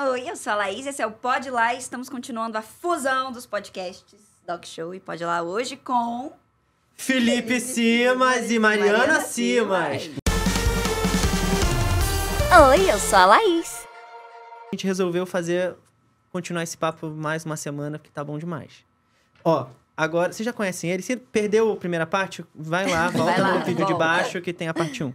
Oi, eu sou a Laís, esse é o Pod Lá e estamos continuando a fusão dos podcasts Doc Show e Pod Lá hoje com... Felipe, Felipe Simas, Simas e Mariana, Mariana Simas. Simas. Oi, eu sou a Laís. A gente resolveu fazer, continuar esse papo mais uma semana, porque tá bom demais. Ó, Agora, vocês já conhecem ele? Se perdeu a primeira parte, vai lá, volta vai lá, no vídeo volta. de baixo que tem a parte 1.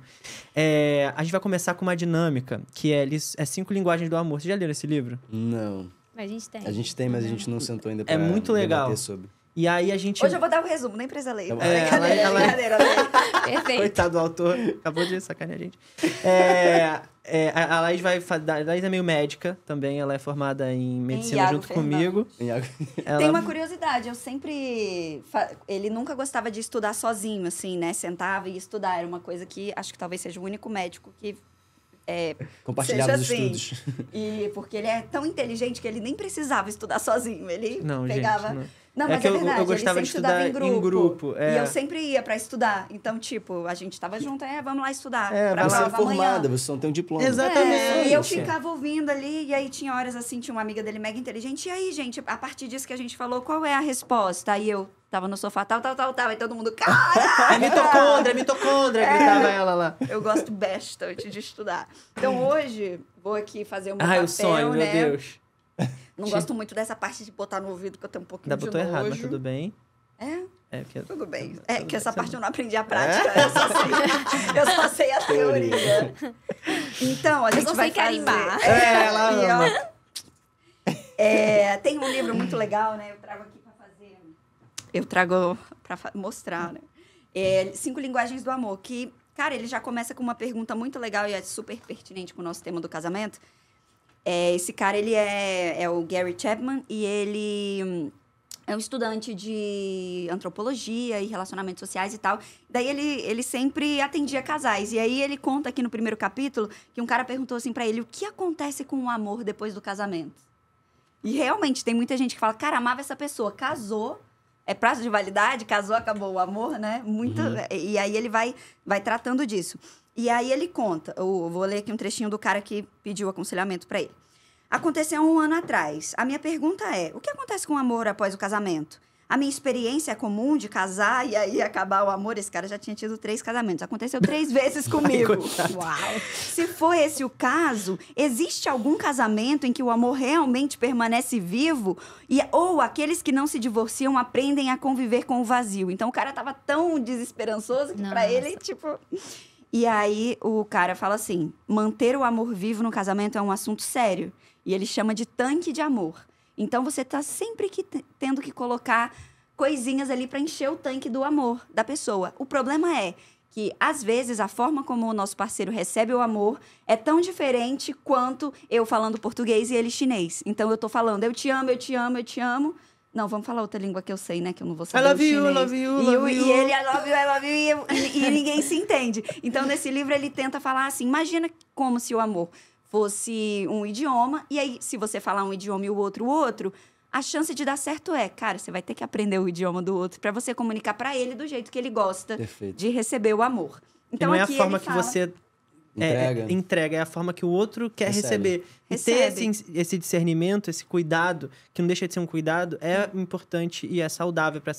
É, a gente vai começar com uma dinâmica, que é, é Cinco Linguagens do Amor. Vocês já leram esse livro? Não. Mas a gente tem. A gente tem, mas a gente não sentou ainda é pra É muito legal. Sobre. E aí a gente. Hoje eu vou dar o um resumo, nem precisa ler. É, ela, é, ela... É. Brincadeira, né? Perfeito. Coitado do autor, acabou de sacanear a gente. É, é, a Laís vai. A Laís é meio médica também, ela é formada em medicina em junto comigo. Ela... Tem uma curiosidade, eu sempre. Ele nunca gostava de estudar sozinho, assim, né? Sentava e estudar. Era uma coisa que acho que talvez seja o único médico que é, compartilhado seja assim. estudos. E porque ele é tão inteligente que ele nem precisava estudar sozinho. Ele não, pegava. Gente, não. não é mas é verdade, eu gostava ele de estudar estudava em grupo. Em grupo é. E eu sempre ia para estudar. Então, tipo, a gente tava junto, é, vamos lá estudar. É, pra você é formada, você não tem um diploma. Exatamente. É, e eu é. ficava ouvindo ali, e aí tinha horas assim, tinha uma amiga dele mega inteligente. E aí, gente, a partir disso que a gente falou, qual é a resposta? Aí eu, Tava no sofá, tal, tal, tal, tal. E todo mundo, cara! É mitocôndria, é mitocôndria, é. gritava ela lá. Eu gosto bastante de estudar. Então hum. hoje, vou aqui fazer um papel, o sonho, né? meu Deus. Não gosto muito dessa parte de botar no ouvido, que eu tenho um pouquinho Ainda de botou errado, mas tudo bem. É? É, porque... Tudo bem. É que essa parte eu não aprendi a prática. É? Eu, só sei, eu, só sei, a teoria. Então, a gente eu vai fazer... carimbar. É, lá, lá, É, tem um livro muito legal, né? Eu trago aqui pra eu trago para mostrar, né? É, cinco linguagens do amor, que, cara, ele já começa com uma pergunta muito legal e é super pertinente com o nosso tema do casamento. É, esse cara, ele é, é o Gary Chapman e ele hum, é um estudante de antropologia e relacionamentos sociais e tal. Daí ele, ele sempre atendia casais. E aí ele conta aqui no primeiro capítulo que um cara perguntou assim para ele: o que acontece com o amor depois do casamento? E realmente tem muita gente que fala: cara, amava essa pessoa, casou é prazo de validade, casou, acabou o amor, né? Muito, uhum. É, e aí ele vai, vai tratando disso. E aí ele conta, eu vou ler aqui um trechinho do cara que pediu aconselhamento para ele. Aconteceu um ano atrás. A minha pergunta é: o que acontece com o amor após o casamento? a minha experiência comum de casar e aí acabar o amor, esse cara já tinha tido três casamentos. Aconteceu três vezes comigo. Uau! Se for esse o caso, existe algum casamento em que o amor realmente permanece vivo? E, ou aqueles que não se divorciam aprendem a conviver com o vazio. Então o cara tava tão desesperançoso que para ele, tipo. E aí o cara fala assim: manter o amor vivo no casamento é um assunto sério. E ele chama de tanque de amor. Então você está sempre que tendo que colocar coisinhas ali para encher o tanque do amor da pessoa. O problema é que às vezes a forma como o nosso parceiro recebe o amor é tão diferente quanto eu falando português e ele chinês. Então eu tô falando, eu te amo, eu te amo, eu te amo. Não, vamos falar outra língua que eu sei, né? Que eu não vou saber. Ela viu, ela viu, ela viu. E ele, ela viu, ela viu, e, e ninguém se entende. Então, nesse livro, ele tenta falar assim: imagina como se o amor fosse um idioma, e aí, se você falar um idioma e o outro o outro, a chance de dar certo é, cara, você vai ter que aprender o idioma do outro para você comunicar para ele do jeito que ele gosta Perfeito. de receber o amor. Então, e não é a forma que fala... você é, é, entrega. É, entrega, é a forma que o outro quer Recebe. receber. Recebe. E ter esse, esse, discernimento, esse cuidado, que não deixa de ser um cuidado, é Sim. importante e é saudável para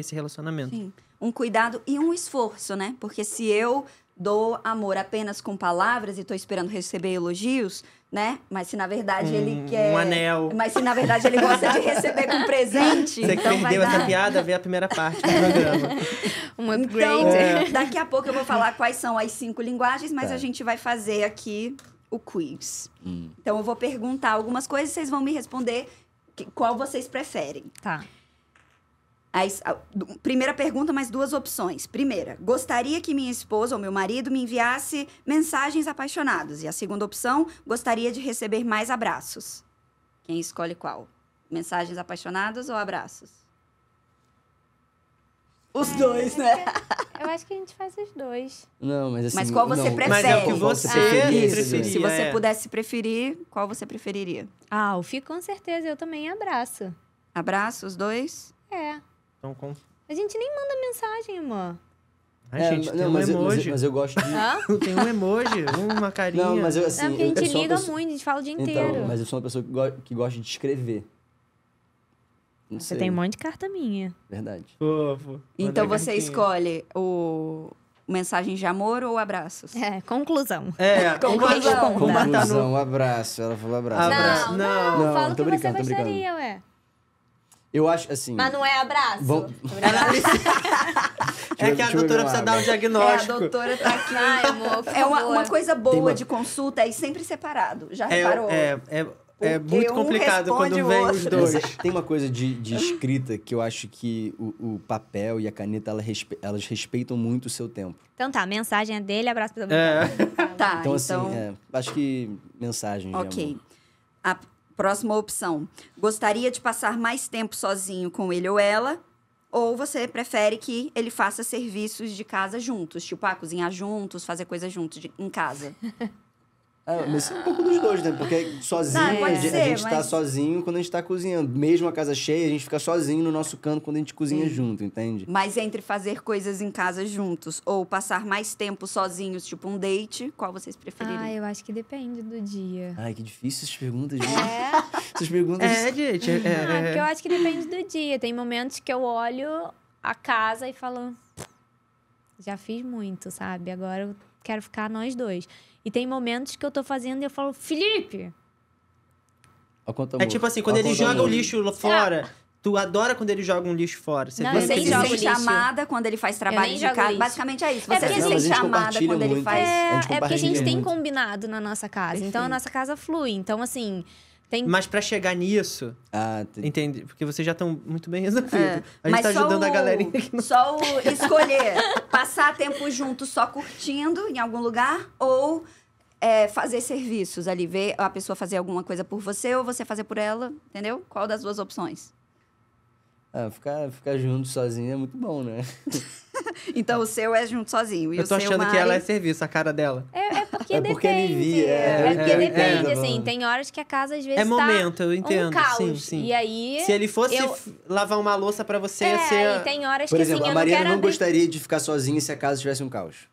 esse relacionamento. Sim. Um cuidado e um esforço, né? Porque se eu dou amor apenas com palavras e estou esperando receber elogios, né? Mas se na verdade um, ele quer. Um anel. Mas se na verdade ele gosta de receber com presente. Você então que perdeu essa piada, vê a primeira parte do programa. um upgrade. Então, é. daqui a pouco eu vou falar quais são as cinco linguagens, mas tá. a gente vai fazer aqui o quiz. Hum. Então eu vou perguntar algumas coisas, e vocês vão me responder qual vocês preferem. Tá. As, a, primeira pergunta, mais duas opções. Primeira, gostaria que minha esposa ou meu marido me enviasse mensagens apaixonadas. E a segunda opção, gostaria de receber mais abraços. Quem escolhe qual? Mensagens apaixonadas ou abraços? Os é, dois, né? eu acho que a gente faz os dois. Não, mas assim... Mas qual você não, prefere? Mas é o que você ah, Se você é. pudesse preferir, qual você preferiria? Ah, o Fih, com certeza. Eu também abraço. Abraço, os dois? É. Então, com... A gente nem manda mensagem, irmã. Ai, é, gente, não, um mas emoji. Eu, mas, mas, eu gosto de. Ah? tem um emoji, uma carinha. Não, mas eu, é assim, é porque a gente liga pessoa... muito, a gente fala o dia então, Mas eu sou uma pessoa que, go... que gosta de escrever. Não Você sei. tem um monte de carta minha. Verdade. Fofo. Então você escolhe o mensagem de amor ou abraços? É, conclusão. É, conclusão. Conclusão, abraço. Ela falou abraço. Não, abraço. não, não, não, não fala o que você gostaria, ué. Eu acho, assim... Mas não é abraço. Tá é que a doutora precisa dar um diagnóstico. É, a doutora tá aqui. Ai, amor, é uma, uma, coisa boa uma... de consulta e é sempre separado. Já é, reparou? É, é, é muito um complicado quando vem os dois. Tem uma coisa de, de escrita que eu acho que o, o papel e a caneta, ela respe... elas respeitam muito o seu tempo. Então tá, a mensagem é dele, abraço pra... É. Tá, então... Assim, então... assim, acho que mensagem. Ok. A Próxima opção. Gostaria de passar mais tempo sozinho com ele ou ela? Ou você prefere que ele faça serviços de casa juntos? Tipo, ah, cozinhar juntos, fazer coisas juntos de, em casa? Ah, é, mas um pouco dos dois, né? Porque sozinho, não, a, gente, ser, a gente tá mas... tá sozinho quando a gente tá cozinhando. Mesmo a casa cheia, a gente fica sozinho no nosso canto quando a gente cozinha Sim. junto, entende? Mas entre fazer coisas em casa juntos ou passar mais tempo sozinhos, tipo um date, qual vocês prefeririam? Ah, eu acho que depende do dia. Ai, que difícil essas perguntas, é? gente. É. essas perguntas. É, gente. É, é, é. porque eu acho que depende do dia. Tem momentos que eu olho a casa e falo. Já fiz muito, sabe? Agora eu quero ficar nós dois. E tem momentos que eu tô fazendo e eu falo, Felipe! É tipo assim, quando ele joga o lixo fora. Ah. Tu adora quando ele joga um lixo fora. Você não, você se sente chamada quando ele faz trabalho de casa. Lixo. Basicamente é isso. É você é se sente chamada quando ele faz. É, é porque a gente tem muito. combinado na nossa casa. Perfeito. Então a nossa casa flui. Então, assim, tem... Mas para chegar nisso. Ah, tem... Entende? Porque vocês já estão muito bem resolvidos. É. A gente Mas tá ajudando o... a galerinha aqui. No... Só o escolher passar tempo junto só curtindo em algum lugar ou é, fazer serviços ali, ver a pessoa fazer alguma coisa por você ou você fazer por ela, entendeu? Qual das duas opções? Ah, ficar, ficar junto sozinho é muito bom, né? então o seu é junto sozinho. E eu tô achando Mari... que ela é serviço, a cara dela. É, porque, é porque Ele via, é, é porque depende, assim. Tem horas que a casa às vezes. É tá momento, eu entendo. Um caos. Sim, sim. E aí. Se ele fosse eu... lavar uma louça para você, é, ia ser. E tem horas Por que exemplo, assim, a Mariana não, não gostaria de ficar sozinha se a casa tivesse um caos.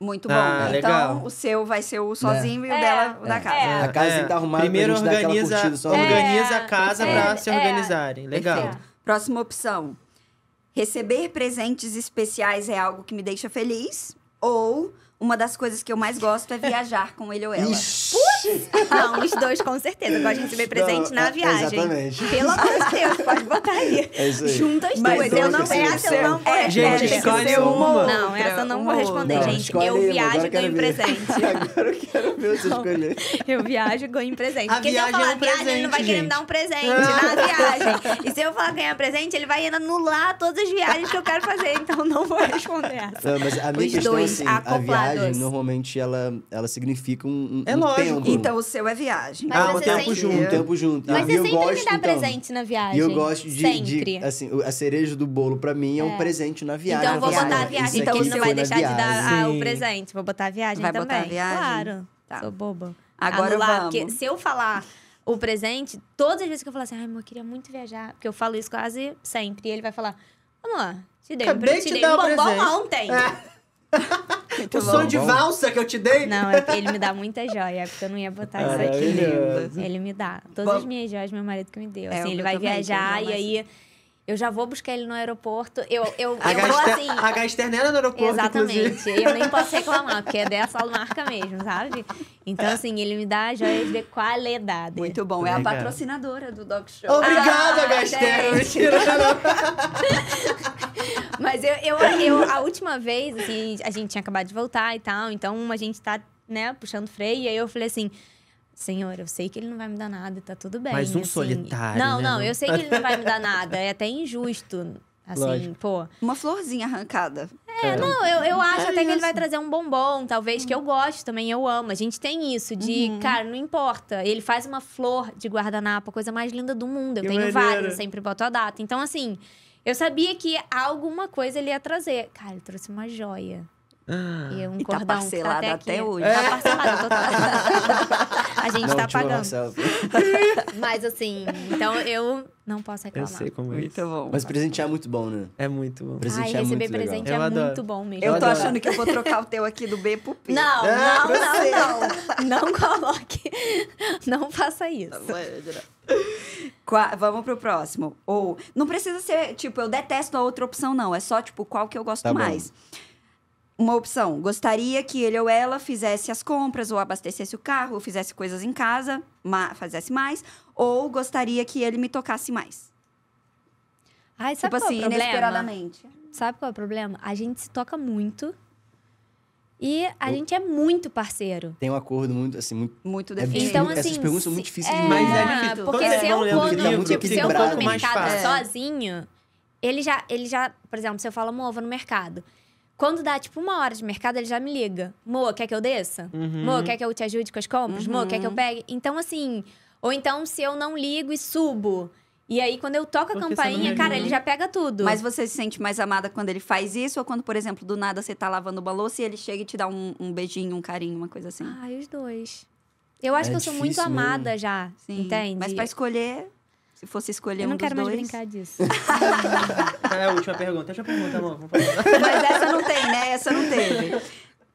Muito ah, bom. Ah, então, legal. o seu vai ser o sozinho é. e o é. dela é. da casa. É. A casa tem que tá arrumada Primeiro é, pra organiza, dar Organiza a casa é. pra se organizarem. Legal. Próxima opção. Receber presentes especiais é algo que me deixa feliz ou uma das coisas que eu mais gosto é viajar com ele ou ela. Ixi. Putz! Não, os dois, com certeza. Pode receber presente não, na é, viagem. Exatamente. Pelo amor de Deus, pode botar aí. É isso aí. Junta as duas. Mas eu não, essa eu não vou é, responder. Gente, escolhe uma. uma. Não, essa eu não vou responder, não, gente. Eu viajo e ganho ver. presente. Agora eu quero ver você escolher. Eu viajo e ganho presente. A Porque se eu é falar é um viagem, ele não vai gente. querer me dar um presente na viagem. E se eu falar ganhar presente, ele vai anular todas as viagens que eu quero fazer. Então não vou responder essa. Não, mas a os dois, assim, acoplados viagem, normalmente, ela, ela significa um, um é lógico. tempo. Então, o seu é viagem. Mas ah, um tempo sempre... junto. Um tempo junto. Mas ah, você eu sempre gosto, me dá então, presente na viagem. E eu gosto de, sempre. de assim, a cereja do bolo, pra mim, é, é. um presente na então, viagem. Então, vou botar a viagem. Então, você não vai deixar de dar ah, o presente. Vou botar a viagem vai também. Vai botar a viagem? Claro. Tá. Sou boba. Agora Anular, porque se eu falar o presente, todas as vezes que eu falar assim, ai, amor, eu queria muito viajar, porque eu falo isso quase sempre, e ele vai falar, vamos lá, te dei Acabei um presente, te, te dei um bombom ontem. É o som de valsa que eu te dei? Não, ele me dá muita joia, porque eu não ia botar isso aqui. Ele me dá. Todas Bom, as minhas joias, meu marido que me deu. É, assim, ele vai viajar e aí. Eu já vou buscar ele no aeroporto. Eu, eu, a eu vou assim. A é no aeroporto. Exatamente. Inclusive. Eu nem posso reclamar, porque é dessa marca mesmo, sabe? Então, assim, ele me dá joias de qualidade. Muito bom. Obrigado. É a patrocinadora do Dog Show. Obrigada, ah, Gaster. não. Mas eu, eu, eu, a última vez, assim, a gente tinha acabado de voltar e tal, então a gente tá, né, puxando freio. E aí eu falei assim. Senhor, eu sei que ele não vai me dar nada, tá tudo bem. Mas um assim. solitário. Não, né? não, eu sei que ele não vai me dar nada. É até injusto. Assim, Lógico. pô. Uma florzinha arrancada. É, é. não, eu, eu acho é até isso. que ele vai trazer um bombom, talvez, hum. que eu uhum. gosto também, eu amo. A gente tem isso de, uhum. cara, não importa. Ele faz uma flor de guardanapo, a coisa mais linda do mundo. Eu que tenho maneiro. vários, sempre boto a data. Então, assim. Eu sabia que alguma coisa ele ia trazer. Cara, ele trouxe uma joia. Ah. E um e tá cordão tá parcelado tá até, até, hoje. Tá parcelado, tô... A gente não, tá pagando. Mas assim, então eu não posso reclamar. Eu sei como é. Muito bom. Mas presentear é muito bom, né? É muito bom. Ai, receber é muito presente legal. é eu muito bom mesmo. Eu, tô achando que eu vou trocar o teu aqui do B pro P. Não, ah, não, não, não, não. coloque. Não faça isso. Tá é Qua, vamos pro próximo. Ou, não precisa ser, tipo, eu detesto a outra opção, não. É só, tipo, qual que eu gosto tá mais. Bom uma opção. Gostaria que ele ou ela fizesse as compras, ou abastecesse o carro, ou fizesse coisas em casa, ma fizesse mais, ou gostaria que ele me tocasse mais. Ai, sabe tipo qual assim, é o assim, problema? inesperadamente. Sabe qual é o problema? A gente se toca muito. E a o... gente é muito parceiro. Tem um acordo muito, assim, muito... Muito é definido. então, assim... Essas perguntas são muito difíceis é, de né? Mas é Porque se eu for no, livro, tipo, se eu for no mercado sozinho, ele já, ele já... Por exemplo, se eu falo, amor, eu vou no mercado. Quando dá, tipo, uma hora de mercado, ele já me liga. Moa, quer que eu desça? Uhum. Moa, quer que eu te ajude com as compras? Uhum. Moa, quer que eu uhum. pegue? Então, assim... Ou então, se eu não ligo e subo... E aí, quando eu toco Porque a campainha, cara, né? ele já pega tudo. Mas você se sente mais amada quando ele faz isso? Ou quando, por exemplo, do nada você tá lavando uma louça e ele chega e te dá um, um beijinho, um carinho, uma coisa assim? Ai, os dois. Eu acho é que eu sou muito amada mesmo. já, Sim. entende? Mas para escolher se fosse escolher um dos dois... Eu não quero mais brincar disso. é a última pergunta. Deixa eu perguntar, amor. Mas essa não tem, né? Essa não teve.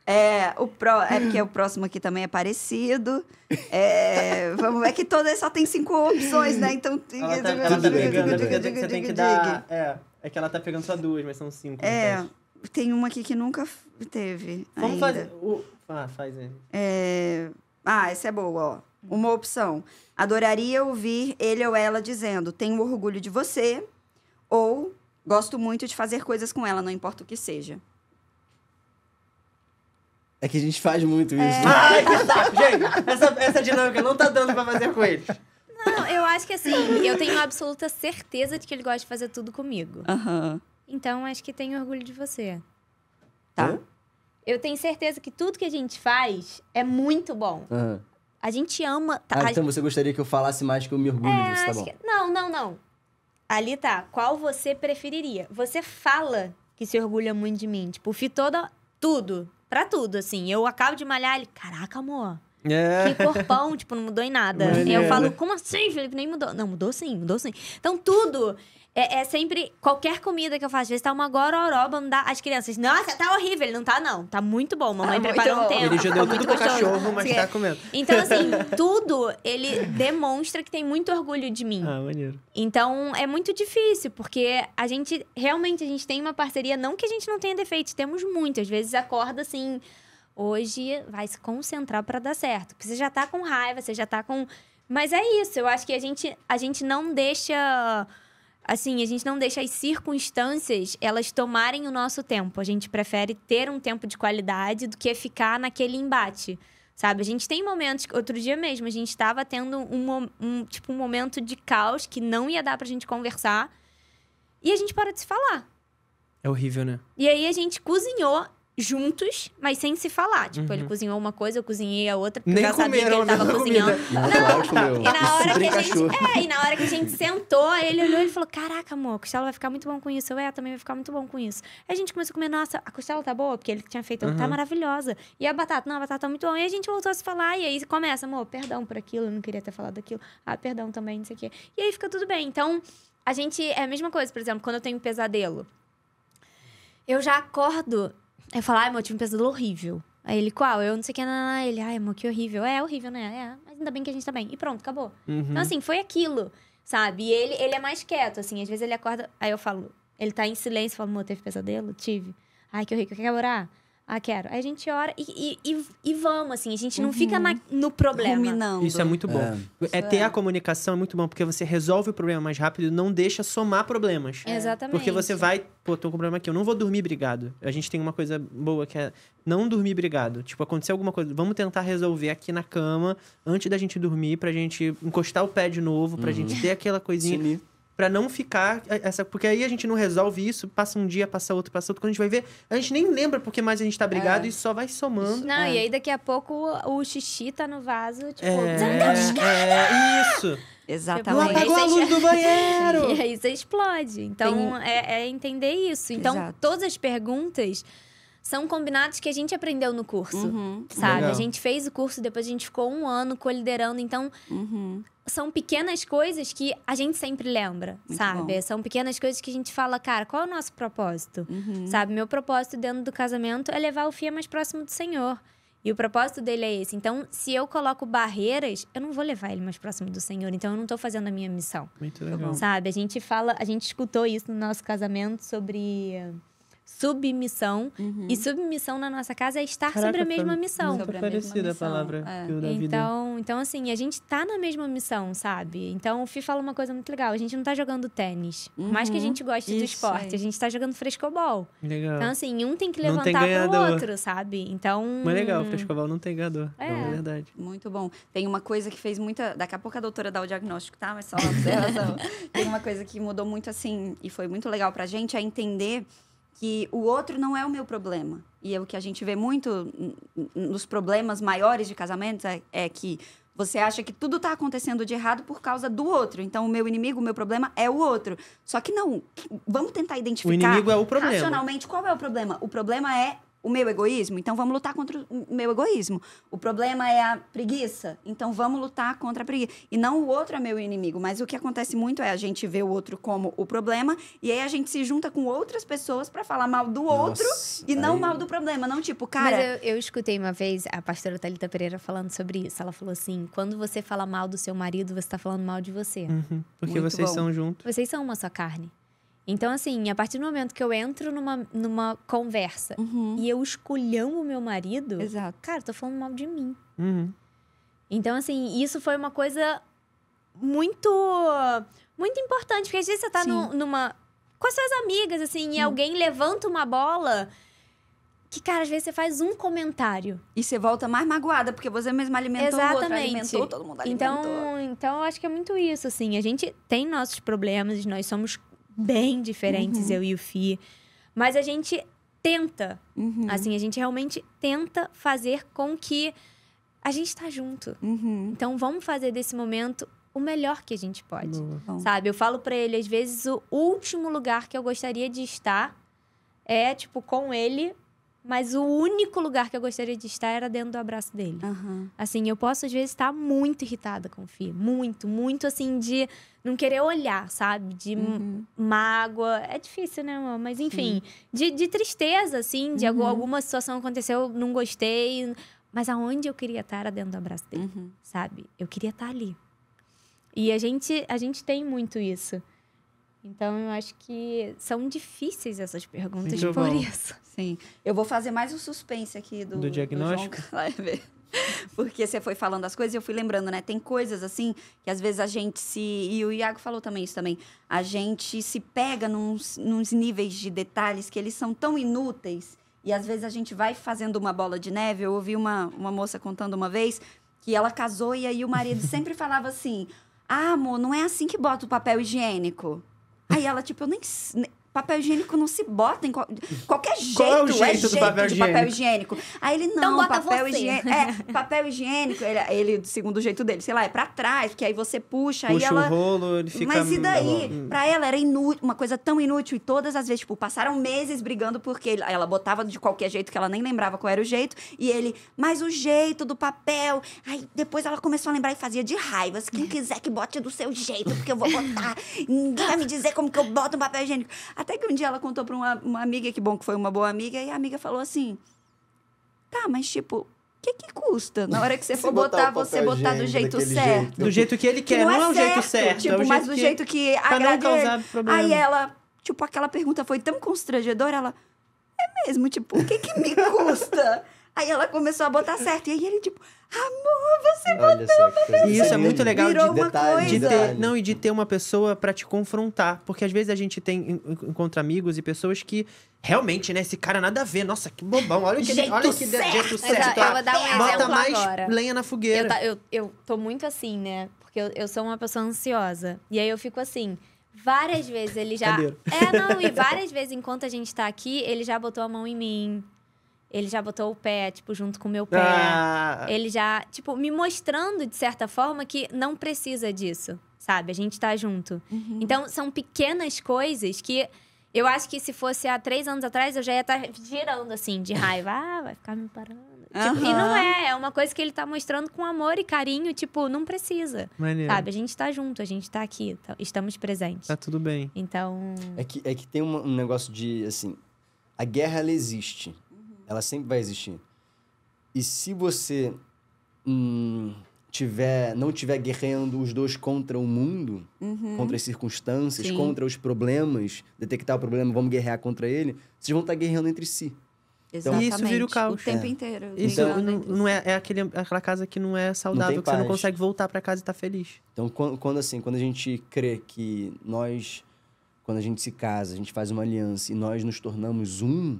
É, o pro, é porque o próximo aqui também é parecido. É, vamos, é que todas só tem cinco opções, né? Então. Ela tá, ela tá diga, diga, tá você tem que dar. É, é que ela tá pegando só duas, mas são cinco. É, então. tem uma aqui que nunca teve. Vamos ainda. fazer. O, ah, faz aí. É, ah, essa é boa, ó. Uma opção. Adoraria ouvir ele ou ela dizendo: tenho orgulho de você, ou gosto muito de fazer coisas com ela, não importa o que seja. É que a gente faz muito é. isso. É. Né? Ai, que saco, gente! Essa, essa dinâmica não tá dando pra fazer com eles. Não, eu acho que assim, eu tenho absoluta certeza de que ele gosta de fazer tudo comigo. Uhum. Então, acho que tenho orgulho de você. Tá? Eu tenho certeza que tudo que a gente faz é muito bom. Uhum. A gente ama. Tá, ah, a... então você gostaria que eu falasse mais que eu me orgulho é, disso, tá bom? Que... Não, não, não. Ali tá. Qual você preferiria? Você fala que se orgulha muito de mim. Tipo, fui toda tudo. Pra tudo, assim. Eu acabo de malhar ele. Caraca, amor. É. Que corpão, tipo, não mudou em nada. Eu falo, como assim, Felipe? Nem mudou. Não, mudou sim, mudou sim. Então, tudo é, é, sempre. Qualquer comida que eu faço, às vezes tá uma gororoba, não dá. As crianças, nossa, tá horrível. Ele não tá, não. Tá muito bom. Mamãe ah, preparou bom. um tempo. Ele já deu tá tudo pro cachorro, mas Sim. tá comendo. Então, assim, tudo ele demonstra que tem muito orgulho de mim. Ah, maneiro. Então, é muito difícil, porque a gente realmente a gente tem uma parceria, não que a gente não tenha defeitos, temos muito. Às vezes acorda assim. Hoje vai se concentrar para dar certo. Porque você já tá com raiva, você já tá com. Mas é isso, eu acho que a gente, a gente não deixa assim, a gente não deixa as circunstâncias elas tomarem o nosso tempo. A gente prefere ter um tempo de qualidade do que ficar naquele embate. Sabe, a gente tem momentos, outro dia mesmo, a gente estava tendo um, um, tipo, um momento de caos que não ia dar pra gente conversar. E a gente para de se falar. É horrível, né? E aí a gente cozinhou juntos, mas sem se falar. Tipo, uhum. ele cozinhou uma coisa, eu cozinhei a outra, porque Nem eu já sabia que ele tava cozinhando. Comida. Não, ah, não. e na hora que a gente. É, e na hora que a gente sentou, ele olhou e falou: Caraca, amor, a costela vai ficar muito bom com isso. Eu é, também vai ficar muito bom com isso. Aí a gente começou a comer, nossa, a costela tá boa, porque ele tinha feito, tá uhum. tá maravilhosa. E a batata, não, a batata tá muito bom. E a gente voltou a se falar, e aí começa, amor, perdão por aquilo, eu não queria ter falado aquilo. Ah, perdão também, não sei o quê. E aí fica tudo bem. Então, a gente. É a mesma coisa, por exemplo, quando eu tenho um pesadelo. Eu já acordo Aí eu falo, ai, meu, eu tive um pesadelo horrível. Aí ele, qual? Eu não sei o que, não, não, Ele, ai, amor, que horrível. É, horrível, né? É, mas ainda bem que a gente tá bem. E pronto, acabou. Então, uhum. Então, assim, foi aquilo, sabe? E ele, ele é mais quieto, assim. Às vezes ele acorda, aí eu falo, ele tá em silêncio, falo, amor, teve pesadelo? Tive. Ai, que horrível, quer orar? Ah, quero. Aí a gente ora e, e, e, e vamos, assim. A gente não uhum. fica na, no problema. Ruminando. Isso é muito bom. É. é ter é. a comunicação é muito bom, porque você resolve o problema mais rápido não deixa somar problemas. É. Exatamente. Porque você vai, pô, tô com um problema aqui, eu não vou dormir brigado. A gente tem uma coisa boa que é não dormir brigado. Tipo, aconteceu alguma coisa, vamos tentar resolver aqui na cama, antes da gente dormir, pra gente encostar o pé de novo, pra uhum. gente ter aquela coisinha. Sumir para não ficar eh, essa porque aí a gente não resolve isso passa um dia passa outro passa outro quando a gente vai ver a gente nem lembra porque mais a gente tá brigado é. e só vai somando não é. e aí daqui a pouco o xixi tá no vaso tipo é, tá é isso exatamente tipo, não apagou a luz do banheiro e aí você explode então Tem... é, é, entender isso então Exato. todas as perguntas são combinados que a gente aprendeu no curso, uhum. sabe? Legal. A gente fez o curso, depois a gente ficou um ano coliderando, então uhum. são pequenas coisas que a gente sempre lembra, Muito sabe? Bom. São pequenas coisas que a gente fala, cara, qual é o nosso propósito? Uhum. Sabe? Meu propósito dentro do casamento é levar o filho mais próximo do Senhor. E o propósito dele é esse. Então, se eu coloco barreiras, eu não vou levar ele mais próximo do Senhor. Então, eu não estou fazendo a minha missão. Muito tá legal. Sabe? A gente fala, a gente escutou isso no nosso casamento sobre submissão. Uhum. E submissão na nossa casa é estar Caraca, sobre a mesma missão. Sobre a parecida a palavra é. que o Davi então, então, assim, a gente tá na mesma missão, sabe? Então, o Fi fala uma coisa muito legal. A gente não tá jogando tênis. Uhum. Mais que a uhum. gente goste Isso, do esporte. É. A gente tá jogando frescobol. Legal. Então, assim, um tem que levantar tem pro outro, sabe? Então... Mas legal, frescobol não tem ganhador. É. é verdade. Muito bom. Tem uma coisa que fez muita... Daqui a pouco a doutora dá o diagnóstico, tá? Mas só uma observação. tem uma coisa que mudou muito, assim, e foi muito legal pra gente, é entender que o outro não é o meu problema. E é o que a gente vê muito nos problemas maiores de casamento é, é que você acha que tudo está acontecendo de errado por causa do outro. Então, o meu inimigo, o meu problema é o outro. Só que não. Vamos tentar identificar. O inimigo é o problema. Racionalmente, qual é o problema? O problema é o meu egoísmo? Então vamos lutar contra o meu egoísmo. O problema é a preguiça? Então vamos lutar contra a preguiça. E não o outro é meu inimigo, mas o que acontece muito é a gente vê o outro como o problema e aí a gente se junta com outras pessoas para falar mal do outro Nossa, e não aí... mal do problema. Não tipo, cara. Mas eu, eu escutei uma vez a pastora Thalita Pereira falando sobre isso. Ela falou assim: quando você fala mal do seu marido, você tá falando mal de você. Uhum, porque muito vocês bom. são juntos. Vocês são uma só carne. Então, assim, a partir do momento que eu entro numa, numa conversa uhum. e eu escolhão o meu marido, Exato. cara, tô falando mal de mim. Uhum. Então, assim, isso foi uma coisa muito muito importante, porque às vezes você tá no, numa. com as suas amigas, assim, e uhum. alguém levanta uma bola. Que, cara, às vezes você faz um comentário. E você volta mais magoada, porque você mesma alimentou Exatamente. o outro, alimentou, todo mundo então, alimentou. Então, então, acho que é muito isso, assim. A gente tem nossos problemas, nós somos bem diferentes, uhum. eu e o Fi. Mas a gente tenta, uhum. assim, a gente realmente tenta fazer com que a gente está junto. Uhum. Então vamos fazer desse momento o melhor que a gente pode, sabe? Eu falo para ele às vezes o último lugar que eu gostaria de estar é tipo com ele, mas o único lugar que eu gostaria de estar era dentro do abraço dele. Uhum. Assim, eu posso às vezes estar muito irritada com o Fih, muito, muito assim de não querer olhar, sabe? De uhum. mágoa. É difícil, né, amor? Mas enfim, de, de, tristeza, assim, de uhum. alguma situação aconteceu, não gostei. Mas aonde eu queria estar era dentro do abraço dele, uhum. sabe? Eu queria estar ali. E a gente, a gente tem muito isso. Então, eu acho que são difíceis essas perguntas por bom. isso. Sim. Eu vou fazer mais um suspense aqui do, do diagnóstico. Do João, vai ver. Porque você foi falando as coisas e eu fui lembrando, né? Tem coisas assim que às vezes a gente se. E o Iago falou também isso também. A gente se pega nos, nos níveis de detalhes que eles são tão inúteis. E às vezes a gente vai fazendo uma bola de neve. Eu ouvi uma, uma moça contando uma vez que ela casou e aí o marido sempre falava assim: Ah, amor, não é assim que bota o papel higiênico. Aí ela, tipo, eu nem papel higiênico não se bota em qualquer jeito. Qual é o jeito, é jeito do papel, de higiênico? papel higiênico? Aí ele então não, então papel higiênico. É, papel higiênico, ele, ele, segundo o jeito dele, sei lá, é pra trás, porque aí você puxa, puxa aí ela. O rolo, ele fica... Mas e daí? Hum. Pra ela era inútil, uma coisa tão inútil. E todas as vezes, tipo, passaram meses brigando porque ela botava de qualquer jeito que ela nem lembrava qual era o jeito. E ele, mas o jeito do papel. Aí depois ela começou a lembrar e fazia de raiva. quem quiser que bote do seu jeito, porque eu vou botar. Ninguém vai me dizer como que eu boto um papel higiênico. Até que um dia ela contou para uma, uma amiga, que bom que foi uma boa amiga, e a amiga falou assim: tá, mas tipo, o que, que custa? Na hora que você Se for botar, botar você botar do jeito certo. Jeito. Do jeito que ele quer, que não, é não, é, o jeito certo. Tipo, é jeito mas do jeito que, que agrada. Aí ela, tipo, aquela pergunta foi tão constrangedora, ela. É mesmo, tipo, o que, que me custa? aí ela começou a botar certo. E aí ele, tipo, Amor, você Olha botou uma pessoa. Isso é muito legal de, detalhe, de ter, não e de ter uma pessoa para te confrontar, porque às vezes a gente tem encontra amigos e pessoas que realmente, né, esse cara nada a ver. Nossa, que bobão. Olha o que, olha que de, jeito certo. Eu, eu vou dar um Bota mais agora. lenha na fogueira. Eu, tá, eu, eu tô muito assim, né? Porque eu, eu sou uma pessoa ansiosa. E aí eu fico assim, Várias vezes ele já. Cadeiro. É, não, e várias vezes enquanto a gente tá aqui, ele já botou a mão em mim. Ele já botou o pé, tipo, junto com o meu pé. Ah. Ele já, tipo, me mostrando, de certa forma, que não precisa disso, sabe? A gente tá junto. Uhum. Então, são pequenas coisas que eu acho que se fosse há três anos atrás, eu já ia estar tá girando, assim, de raiva. Ah, vai ficar me parando. Tipo, uhum. E não é, é uma coisa que ele tá mostrando com amor e carinho, tipo, não precisa. Maneiro. Sabe, a gente tá junto, a gente tá aqui, tá, estamos presentes. Tá tudo bem. Então. É que, é que tem um, um negócio de, assim, a guerra ela existe. Ela sempre vai existir. E se você hum, tiver, não tiver guerreando os dois contra o mundo, uhum. contra as circunstâncias, Sim. contra os problemas, detectar o problema, vamos guerrear contra ele, vocês vão estar guerreando entre si. Então, Exatamente. Então, isso vira o caos. O tempo é. inteiro. Isso então, não, não é, é aquele, aquela casa que não é saudável, não que paz. você não consegue voltar para casa e estar tá feliz. Então, quando, quando, assim, quando a gente crê que nós, quando a gente se casa, a gente faz uma aliança e nós nos tornamos um,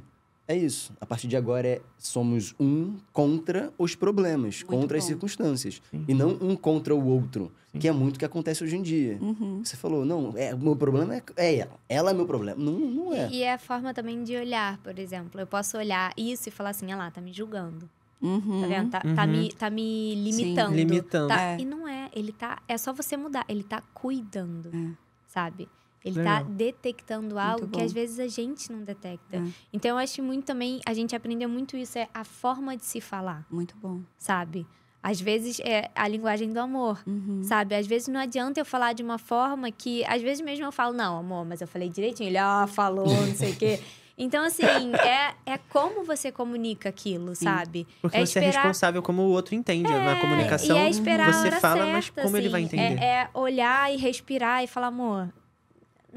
é isso. A partir de agora é somos um contra os problemas, muito contra bom. as circunstâncias. Sim. E não um contra o outro, Sim. que é muito o que acontece hoje em dia. Uhum. Você falou, não, é, meu problema é, é ela. Ela é meu problema. Não, não é. E, e é a forma também de olhar, por exemplo. Eu posso olhar isso e falar assim, ah lá, tá me julgando. Uhum, tá vendo? Tá, tá uhum. tá, me, tá me limitando. Sim, limitando. Tá, é. E não é. Ele tá. É só você mudar. Ele tá cuidando. É. Sabe? Ele está detectando algo que às vezes a gente não detecta. É. Então eu acho muito também, a gente aprendeu muito isso, é a forma de se falar. Muito bom. Sabe? Às vezes é a linguagem do amor, uhum. sabe? Às vezes não adianta eu falar de uma forma que. Às vezes mesmo eu falo, não, amor, mas eu falei direitinho. Ele, ah, falou, não sei o quê. Então, assim, é, é como você comunica aquilo, Sim. sabe? Porque é você é esperar... é responsável como o outro entende. É, na comunicação, e é esperar você fala, certa, mas como assim, ele vai assim, é, entender? É, é olhar e respirar e falar, amor,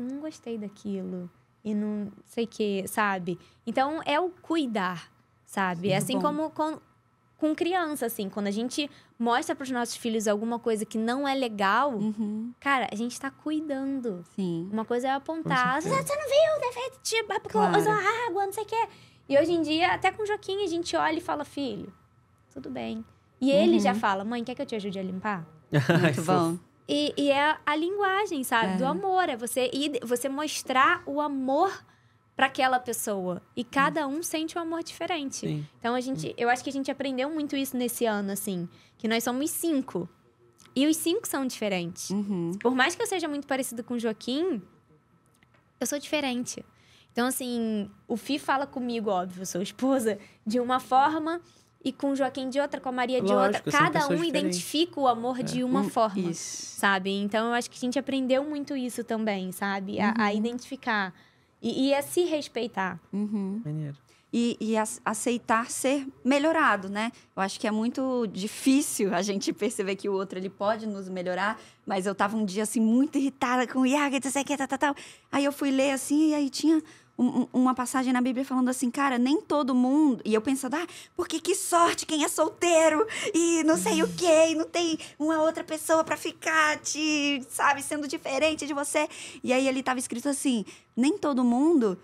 não gostei daquilo e não sei que, sabe? Então é o cuidar, sabe? Sim, é assim bom. como com, com criança, assim, quando a gente mostra para os nossos filhos alguma coisa que não é legal, uhum. cara, a gente está cuidando. Sim. Uma coisa é apontar, ah, você não viu deve ter tipo, porque claro. usou água, não sei o quê. E hoje em dia, até com o Joaquim, a gente olha e fala, filho, tudo bem. E uhum. ele já uhum. fala, mãe, quer que eu te ajude a limpar? Muito bom. E, e é a linguagem, sabe? É. Do amor. É você, ir, você mostrar o amor para aquela pessoa. E cada um sente um amor diferente. Sim. Então a gente, eu acho que a gente aprendeu muito isso nesse ano, assim, que nós somos cinco. E os cinco são diferentes. Uhum. Por mais que eu seja muito parecido com o Joaquim, eu sou diferente. Então, assim, o Fih fala comigo, óbvio, sou esposa, de uma forma e com Joaquim de outra, com a Maria de Lógico, outra. Cada um diferentes. identifica o amor é. de uma um, forma, isso. sabe? Então, eu acho que a gente aprendeu muito isso também, sabe? Uhum. A, a, uhum. identificar e, e, a se respeitar. Uhum. Maneiro. E, e a, aceitar ser melhorado, né? Eu acho que é muito difícil a gente perceber que o outro ele pode nos melhorar, mas eu tava um dia assim muito irritada com o Iaga, sei o que, tal, tal, tal. Aí eu fui ler assim e aí tinha uma passagem na Bíblia falando assim, cara, nem todo mundo. E eu pensando, ah, porque que sorte quem é solteiro e não sei o quê, e não tem uma outra pessoa para ficar te, sabe, sendo diferente de você. E aí ele tava escrito assim: nem todo mundo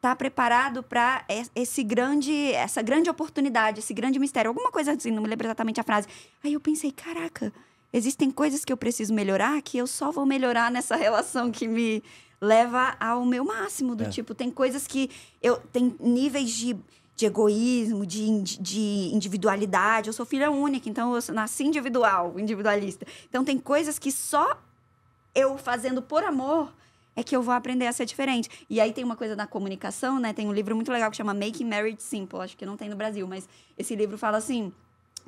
tá preparado para esse grande, essa grande oportunidade, esse grande mistério, alguma coisa assim, não me lembro exatamente a frase. Aí eu pensei, caraca, existem coisas que eu preciso melhorar que eu só vou melhorar nessa relação que me leva ao meu máximo. Do é. tipo, tem coisas que eu. Tem níveis de, de egoísmo, de, de individualidade. Eu sou filha única, então eu nasci individual, individualista. Então tem coisas que só eu fazendo por amor é que eu vou aprender a ser diferente. E aí tem uma coisa na comunicação, né? Tem um livro muito legal que chama Making Marriage Simple, acho que não tem no Brasil, mas esse livro fala assim: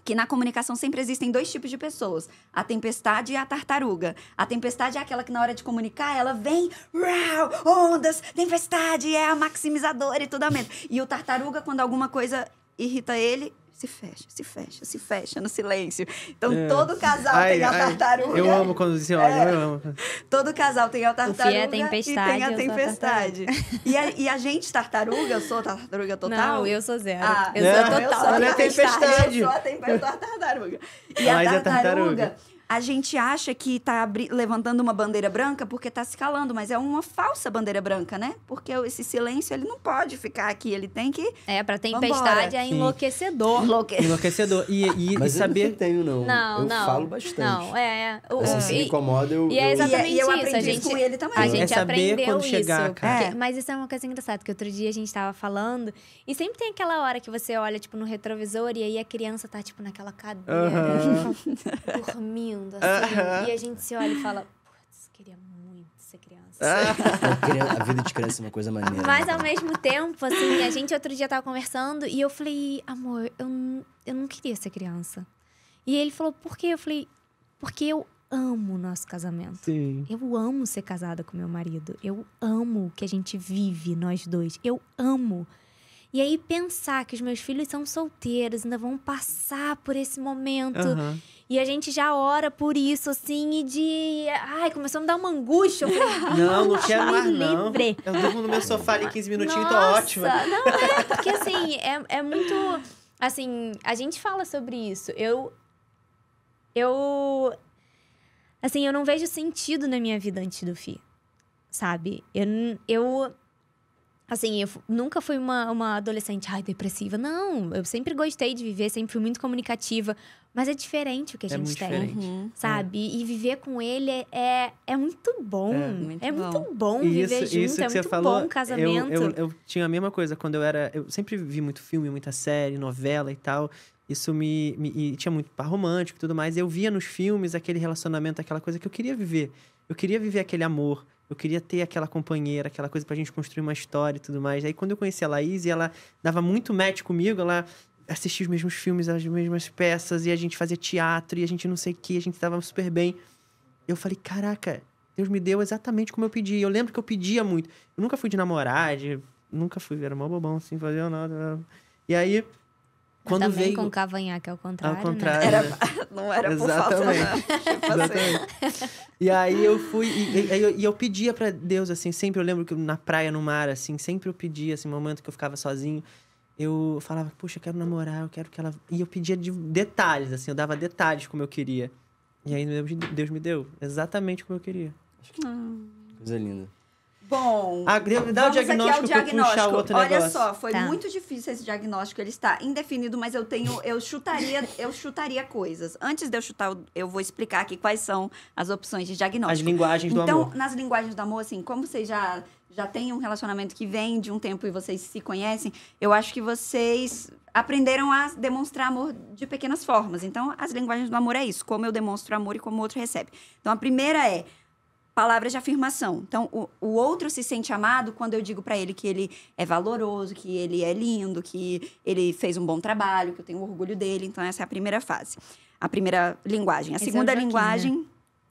que na comunicação sempre existem dois tipos de pessoas: a tempestade e a tartaruga. A tempestade é aquela que na hora de comunicar ela vem, uau, ondas, tempestade, é a maximizadora e tudo a medo. E o tartaruga, quando alguma coisa irrita ele, se fecha, se fecha, se fecha no silêncio. Então, é. todo casal ai, tem a tartaruga. Eu amo quando dizem, olha, é. eu amo. É. Todo casal tem a é tartaruga o é tempestade, e tem a tempestade. E a, e a, gente, tartaruga, eu sou tartaruga total? Não, eu sou zero. Ah, eu sou total. Eu sou a é tempestade. Eu sou a tempestade, tartaruga. E Mas a tartaruga a gente acha que está levantando uma bandeira branca porque está se calando, mas é uma falsa bandeira branca, né? Porque esse silêncio ele não pode ficar aqui, ele tem que. É, para tempestade é enlouquecedor. Enlouque... Enlouquecedor. E, e, mas e saber. Eu não tenho, não. Não, eu não. falo bastante. Não, é. é. O, é. se me incomoda, eu. E é exatamente e, eu isso. A gente, com ele também. A gente é saber aprendeu quando isso. Chegar, é. cara. É. Mas isso é uma coisa engraçada, que outro dia a gente estava falando, e sempre tem aquela hora que você olha, tipo, no retrovisor, e aí a criança tá, tipo, naquela cadeira, dormindo mundo, assim. Uh -huh. E a gente se olha e fala, putz, queria muito ser criança. Ah. É, a vida de criança é uma coisa maneira. Né? Mas ao mesmo tempo, assim, a gente outro dia tava conversando e eu falei, amor, eu, eu não queria ser criança. E ele falou, por quê? Eu falei, porque eu amo o nosso casamento. Sim. Eu amo ser casada com meu marido. Eu amo o que a gente vive, nós dois. Eu amo. E aí pensar que os meus filhos são solteiros, ainda vão passar por esse momento. E a gente já ora por isso, assim, e de. Ai, começou a me dar uma angústia. Falei, não, não quero mais, não. Livre. Eu durmo no meu sofá ali 15 minutinhos e tô ótima. Não, é, porque assim, é, é muito. Assim, a gente fala sobre isso. Eu. Eu. Assim, eu não vejo sentido na minha vida antes do FI. Sabe? Eu. eu Assim, eu nunca fui uma, uma adolescente, ai, depressiva. Não, eu sempre gostei de viver, sempre fui muito comunicativa. Mas é diferente o que a é gente tem, diferente. Uhum. Uhum. É. sabe? É. E viver com ele é, é, é muito bom. É, é muito, é bom. viver isso, junto, isso é muito falou, bom casamento. Eu, eu, eu, tinha a mesma coisa quando eu era... Eu sempre vi muito filme, muita série, novela e tal. Isso me... me e tinha muito par romântico e tudo mais. Eu via nos filmes aquele relacionamento, aquela coisa que eu queria viver. Eu queria viver aquele amor eu queria ter aquela companheira, aquela coisa pra gente construir uma história e tudo mais. Aí quando eu conheci a Laís e ela dava muito match comigo, ela assistia os mesmos filmes, as mesmas peças, e a gente fazia teatro, e a gente não sei o que, a gente tava super bem. Eu falei, caraca, Deus me deu exatamente como eu pedi. Eu lembro que eu pedia muito. Eu nunca fui de namorar, de... nunca fui, era mó bobão, assim, fazer nada. E aí quando Também veio... com cavanhaque ao contrário. Ao né? contrário. Né? Era... Não era Exatamente. por falta, tipo assim. Exatamente. E aí eu fui. E, e, eu, e eu pedia para Deus, assim, sempre eu lembro que na praia, no mar, assim, sempre eu pedia, assim, momento que eu ficava sozinho. Eu falava, puxa eu quero namorar, eu quero que ela. E eu pedia de detalhes, assim, eu dava detalhes como eu queria. E aí Deus me deu exatamente como eu queria. Acho que... Ah. Coisa linda. Bom, dá Vamos o diagnóstico. Aqui ao diagnóstico. Puxar outro Olha negócio. só, foi tá. muito difícil esse diagnóstico. Ele está indefinido, mas eu tenho. Eu chutaria, eu chutaria coisas. Antes de eu chutar, eu vou explicar aqui quais são as opções de diagnóstico. As linguagens do então, amor. Então, nas linguagens do amor, assim, como vocês já já têm um relacionamento que vem de um tempo e vocês se conhecem, eu acho que vocês aprenderam a demonstrar amor de pequenas formas. Então, as linguagens do amor é isso, como eu demonstro amor e como o outro recebe. Então, a primeira é palavras de afirmação. Então, o, o outro se sente amado quando eu digo para ele que ele é valoroso, que ele é lindo, que ele fez um bom trabalho, que eu tenho orgulho dele. Então, essa é a primeira fase, a primeira linguagem. A Esse é segunda é linguagem.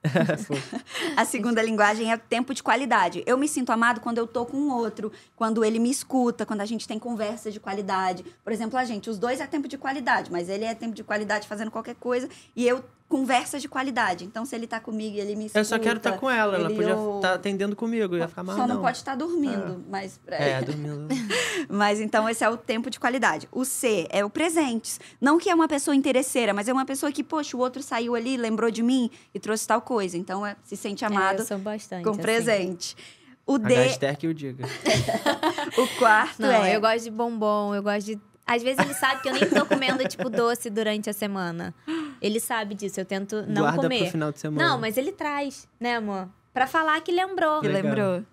a segunda linguagem é tempo de qualidade. Eu me sinto amado quando eu tô com o outro, quando ele me escuta, quando a gente tem conversa de qualidade. Por exemplo, a gente, os dois é tempo de qualidade, mas ele é tempo de qualidade fazendo qualquer coisa e eu conversa de qualidade. Então, se ele tá comigo e ele me escuta... Eu só quero estar tá com ela, ela podia estar tá atendendo comigo, ia ficar mal. Só não, pode estar tá dormindo, ah. mas... É, é. dormindo... mas, então, esse é o tempo de qualidade. O C é o presentes. Não que é uma pessoa interesseira, mas é uma pessoa que, poxa, o outro saiu ali, lembrou de mim e trouxe tal coisa. Então, é, se sente é, amado é, bastante, com assim. presente. O D... A que eu diga. o quarto não, é... eu gosto de bombom, eu gosto de às vezes ele sabe que eu nem tô comendo, tipo, doce durante a semana. Ele sabe disso, eu tento não Guarda comer. Pro final de semana. Não, mas ele traz, né, amor? Pra falar que lembrou. Que lembrou.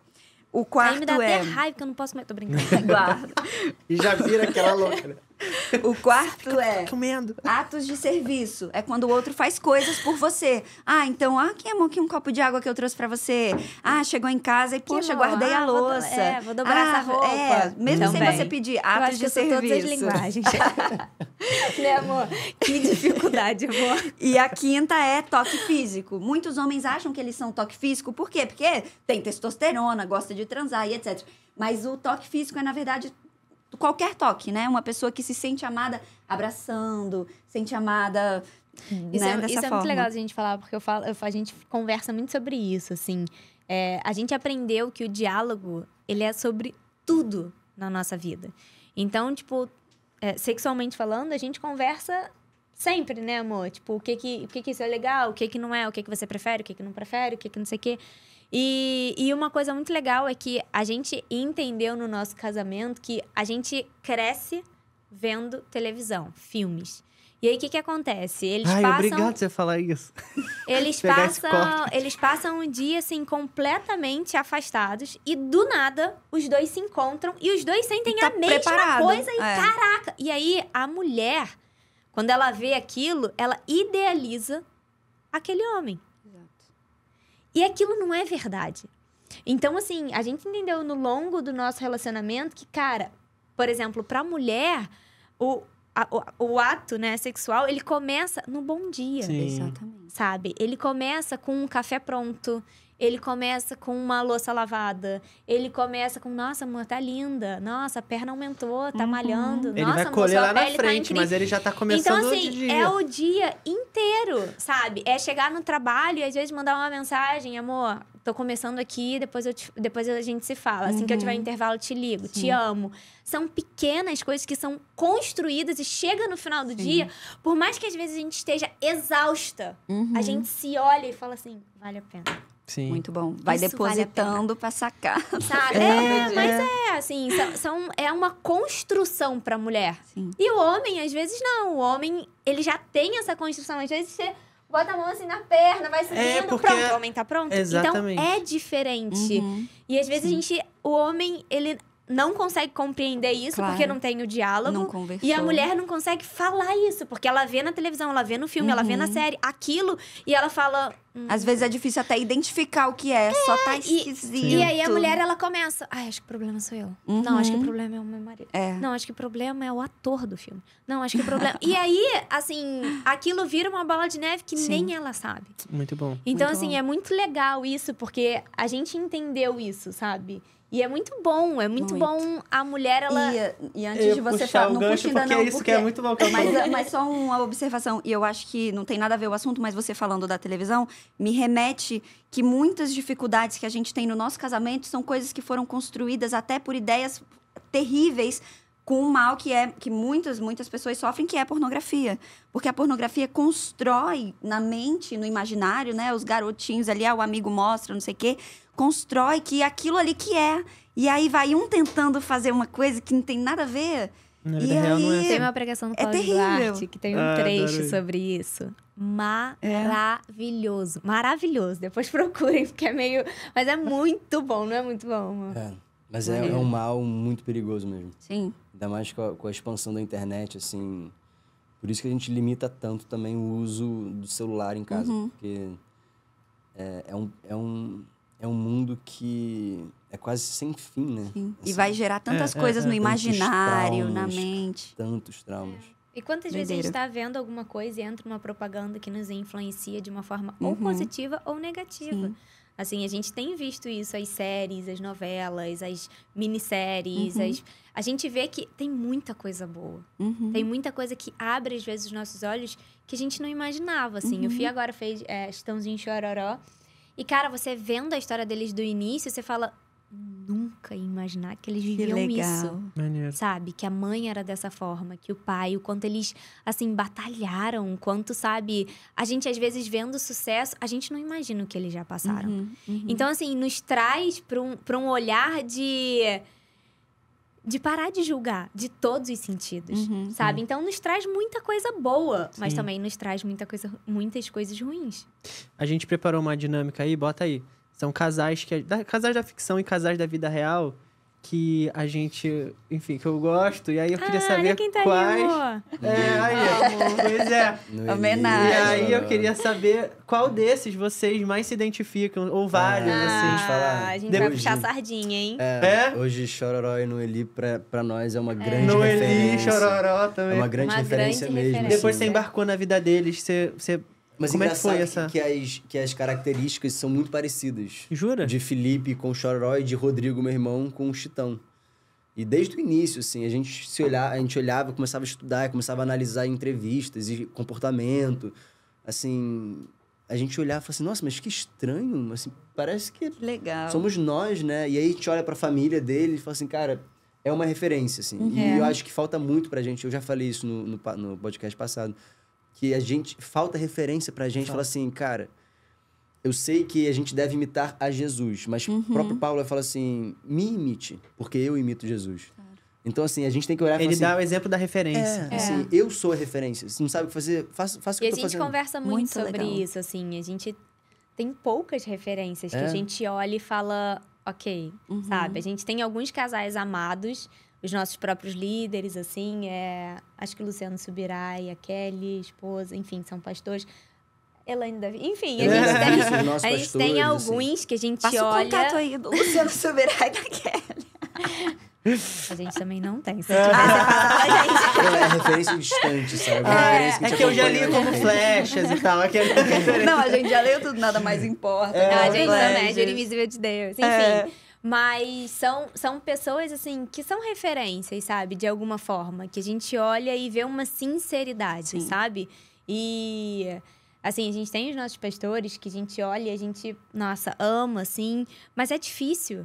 O quarto Aí me dá é... até raiva que eu não posso comer. Tô brincando. Guarda. e já vira aquela louca, né? O quarto é atos de serviço. É quando o outro faz coisas por você. Ah, então, ah, quem amor, aqui um copo de água que eu trouxe para você? Ah, chegou em casa e, poxa, guardei a ah, louça. Vou, é, vou dobrar ah, essa roupa. É, mesmo Também. sem você pedir, atos de serviço. Todas as linguagens. né, amor? Que dificuldade, amor. E a quinta é toque físico. Muitos homens acham que eles são toque físico. Por quê? Porque tem testosterona, gosta de transar e etc. Mas o toque físico é, na verdade, qualquer toque, né? Uma pessoa que se sente amada abraçando, sente amada. Hum. Né, isso, né? é, isso é, muito legal a gente falar, porque eu falo, a gente conversa muito sobre isso, assim. É, a gente aprendeu que o diálogo, ele é sobre tudo na nossa vida. Então, tipo, é, sexualmente falando, a gente conversa sempre, né, amor? Tipo, o que que, o que, que isso é legal, o que que não é, o que que você prefere, o que que não prefere, o que que não sei o quê. E, e uma coisa muito legal é que a gente entendeu no nosso casamento que a gente cresce vendo televisão, filmes. E aí, o que que acontece? Eles Ai, passam... obrigado você falar isso. Eles passam, eles passam um dia, assim, completamente afastados. E, do nada, os dois se encontram e os dois sentem tá a mesma preparado. coisa. E, é. caraca! E aí, a mulher, quando ela vê aquilo, ela idealiza aquele homem. E aquilo não é verdade. Então, assim, a gente entendeu no longo do nosso relacionamento que, cara, por exemplo, pra mulher, o, a, o, o, ato né, sexual, ele começa no bom dia. Sim. Exatamente. Sabe? Ele começa com um café pronto, ele começa com uma louça lavada. Ele começa com, nossa, amor, tá linda. Nossa, a perna aumentou, tá uhum. malhando. Ele nossa, vai amor, colher lá na tá frente, tá mas ele já tá começando então, assim, o dia. É o dia inteiro, sabe? É chegar no trabalho e às vezes mandar uma mensagem, amor, tô começando aqui, depois, eu te, depois a gente se fala. Assim uhum. que eu tiver um uhum. intervalo, te ligo, Sim. te amo. São pequenas coisas que são construídas e chega no final do Sim. dia, por mais que às vezes a gente esteja exausta, uhum. a gente se olha e fala assim, vale a pena. Sim. Muito bom. Vai Isso depositando vale para sacar. Sabe? É, é, mas é, assim, são, são é uma construção para mulher. Sim. E o homem, às vezes, não. O homem, ele já tem essa construção. Às vezes, você bota a mão assim na perna, vai é, subindo, é porque... pronto, o homem tá pronto. Exatamente. Então, é diferente. Uhum. E às vezes Sim. a gente, o homem, ele não consegue compreender isso claro. porque não tem o diálogo. Não conversou. E a mulher não consegue falar isso, porque ela vê na televisão, ela vê no filme, uhum. ela vê na uhum. série aquilo e ela fala. Hum. Às vezes é difícil até identificar o que é, é só tá esquisito. E, e, aí a mulher ela começa. Ai, acho que o problema sou eu. Uhum. Não, acho que o uhum. problema é o meu marido. É. Não, acho que o problema é o ator do filme. Não, acho que o problema. e aí, assim, aquilo vira uma bola de neve que Sim. nem ela sabe. Muito bom. Então, muito assim, bom. é muito legal isso, porque a gente entendeu isso, sabe? E é muito bom, é muito, muito. bom a mulher, ela... E, e antes eu de você falar, não puxa ainda porque é não, é isso porque... que é muito bom que eu mas, é, mas só uma observação, e eu acho que não tem nada a ver o assunto, mas você falando da televisão, me remete que muitas dificuldades que a gente tem no nosso casamento são coisas que foram construídas até por ideias terríveis com um mal que é que muitas muitas pessoas sofrem que é a pornografia porque a pornografia constrói na mente no imaginário né os garotinhos ali ah, o amigo mostra não sei o quê constrói que aquilo ali que é e aí vai um tentando fazer uma coisa que não tem nada a ver na e aí... não é... Assim. tem uma pregação no Cláudio é terrível. Duarte que tem um ah, trecho adorei. sobre isso maravilhoso é. maravilhoso depois procurem porque é meio mas é muito bom não é muito bom é. mas é, é um mal muito perigoso mesmo sim Ainda mais com a, com a, expansão da internet, assim. Por isso que a gente limita tanto também o uso do celular em casa, uhum. porque é, é, um, é, um, é um mundo que é quase sem fim, né? Sim. Assim, e vai gerar tantas é, é coisas é, no imaginário, traumas, na mente. Tantos traumas. E quantas vezes a gente está vendo alguma coisa e entra uma propaganda que nos influencia de uma forma uhum. ou positiva ou negativa? Sim. Assim, a gente tem visto isso, as séries, as novelas, as minisséries. Uhum. As... A gente vê que tem muita coisa boa. Uhum. Tem muita coisa que abre, às vezes, os nossos olhos que a gente não imaginava, assim. Uhum. O Fih agora fez é, Estãozinho Chororó. E, cara, você vendo a história deles do início, você fala nunca ia imaginar que eles viviam que isso. Maneiro. Sabe? Que a mãe era dessa forma, que o pai, o quanto eles, assim, batalharam, o quanto, sabe? A gente, às vezes, vendo sucesso, a gente não imagina o que eles já passaram. Uhum, uhum. Então, assim, nos traz para um, um olhar de. De parar de julgar de todos os sentidos, uhum, sabe? Sim. Uhum. Então nos traz muita coisa boa, sim. mas também nos traz muita coisa, muitas coisas ruins. A gente preparou uma dinâmica aí, bota aí. São casais que. Da, casais da ficção e casais da vida real que a gente, enfim, que eu gosto. E aí eu ah, queria ah, saber quem tá quais. Ali, é, aí, pois é. Homenagem. E aí eu queria saber qual desses vocês mais se identificam, ou vários, ah, assim. Falar. A gente vai puxar sardinha, hein? É, é? Hoje Chororó e Noeli pra, pra nós é uma é. grande Noeli, referência. Noeli, Chororó também. É uma grande uma referência grande mesmo. Referência. Depois assim. você embarcou na vida deles, você, você mas Como engraçado é que, essa... que, as, que as características são muito parecidas. Jura? De Felipe com o Choró e de Rodrigo, meu irmão, com o Chitão. E desde o início, assim, a gente se olhava, a gente olhava, começava a estudar, começava a analisar entrevistas e comportamento. Assim, a gente olhava e falava assim, nossa, mas que estranho, assim, parece que... Legal. Somos nós, né? E aí a gente olha pra família dele e fala assim, cara, é uma referência, assim. E uhum. eu acho que falta muito pra gente, eu já falei isso no, no, no podcast passado, que a gente falta referência pra gente, fala assim, cara, eu sei que a gente deve imitar a Jesus, mas o uhum. próprio Paulo fala assim, me imite, porque eu imito Jesus. Claro. Então, assim, a gente tem que olhar Ele assim, dá o exemplo da referência. É, assim, é. Assim, eu sou a referência. Você não sabe o que fazer, faça, faça o que eu tô fazendo. E a gente conversa muito, muito sobre legal. isso, assim. A gente tem poucas referências é. que a é. gente olha e fala, ok, uhum. sabe? A gente tem alguns casais amados, os nossos próprios líderes, assim, é, acho que Luciano Subirai, a Kelly, esposa, enfim, são pastores. Elaine Davi. Enfim, a é, gente é, tem, a gente pastores, tem assim. alguns assim. que a gente Passa olha. Passa o contato aí do Luciano Subirai e da Kelly. A gente também não tem. Se tivesse, é, é referência distante, sabe? É, que, é, é que eu tipo, já li como né? flechas e tal. Aquele... Não, a gente já leu tudo, nada mais importa. É, a gente também, a é, é, Deus enfim é, mas são, são pessoas, assim, que são referências, sabe? De alguma forma. Que a gente olha e vê uma sinceridade, Sim. sabe? E. Assim, a gente tem os nossos pastores que a gente olha e a gente, nossa, ama, assim, mas é difícil.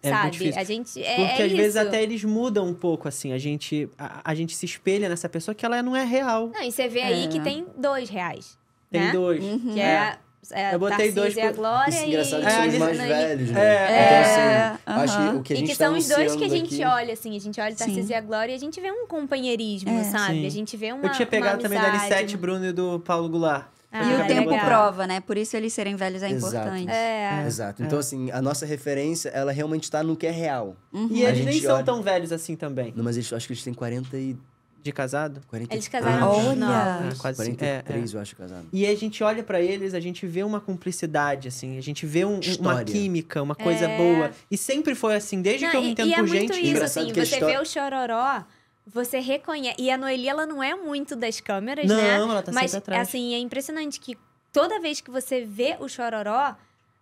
É sabe? Difícil. A gente. É, Porque é às isso. vezes até eles mudam um pouco, assim. A gente, a, a, gente se espelha nessa pessoa que ela não é real. Não, e você vê é. aí que é. tem dois reais. Tem né? dois. Uhum. Que é. é é, eu botei Tarcísio dois. E a Glória e... Engraçado que é, são os mais e... velhos, né? É, então, é, assim, uh é, -huh. acho que o que a gente E que tá são os dois que a gente aqui... olha, assim. A gente olha o Tarcísio e a Glória e a gente vê um companheirismo, é, sabe? Sim. A gente vê uma Eu tinha pegado também da L7, Bruno e do Paulo Goulart. Ah, e o tempo prova, né? Por isso eles serem velhos é Exato. importante. É. é. Exato. Então, é. assim, a nossa referência, ela realmente está no que é real. Uhum. E eles nem olha... são tão velhos assim também. Não, mas eles, acho que eles têm 40 e de casado. 40... Eles casaram ah, tá. Olha! Ah, quase 43, é, é. eu acho, casado. E a gente olha para eles, a gente vê uma cumplicidade, assim. A gente vê um, uma química, uma coisa é... boa. E sempre foi assim, desde não, que eu me entendo e, e é por gente. Isso, assim, você história... vê o chororó... Você reconhece. E a Noeli, ela não é muito das câmeras, não, né? Não, ela tá Mas, sempre atrás. assim, é impressionante que toda vez que você vê o chororó,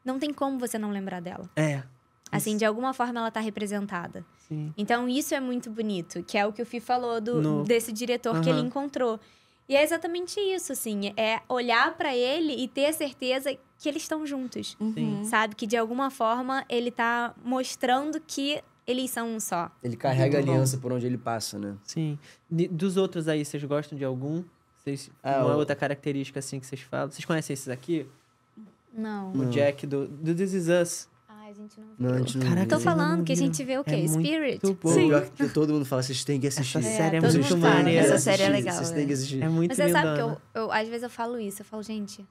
não tem como você não lembrar dela. É. Assim, isso. de alguma forma ela está representada. Sim. Então isso é muito bonito, que é o que o Fih falou do, no... desse diretor que ele encontrou. E é exatamente isso, assim, é olhar para ele e ter a certeza que eles estão juntos, uhum. sabe? Que de alguma forma ele está mostrando que eles são um só. Ele carrega a aliança por onde ele passa, né? Sim. Dos outros aí, vocês gostam de algum? Vocês, ah, uma outra característica assim que vocês falam? Vocês conhecem esses aqui? Não. O Jack do, do This Is Us a gente não viu. Não, a gente não Caraca, viu. tô falando que a gente vê o é quê? É Spirit? Sim. Que todo mundo fala, vocês têm que assistir. Essa série é, é muito maneira. Essa série é legal. Vocês é. têm que assistir. É muito Mas você sabe que eu, eu, às vezes eu falo isso, eu falo, gente,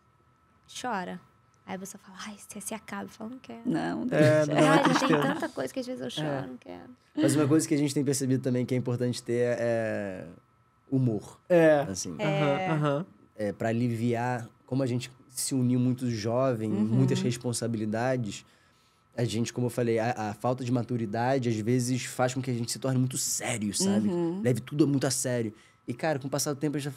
chora. Aí você fala, ai, você se acaba. Eu falo, não quero. Não, é, não. Ai, tem tanta coisa que às vezes eu é. choro, é. não quero. Mas uma coisa que a gente tem percebido também que é importante ter é humor. É. Assim. É. aham. -huh. para aliviar, como a gente se uniu muito jovem, uhum. muitas responsabilidades a gente, como eu falei, a, a, falta de maturidade às vezes faz com que a gente se torne muito sério, sabe? Uhum. Leve tudo muito a sério. E, cara, com o passar do tempo, a gente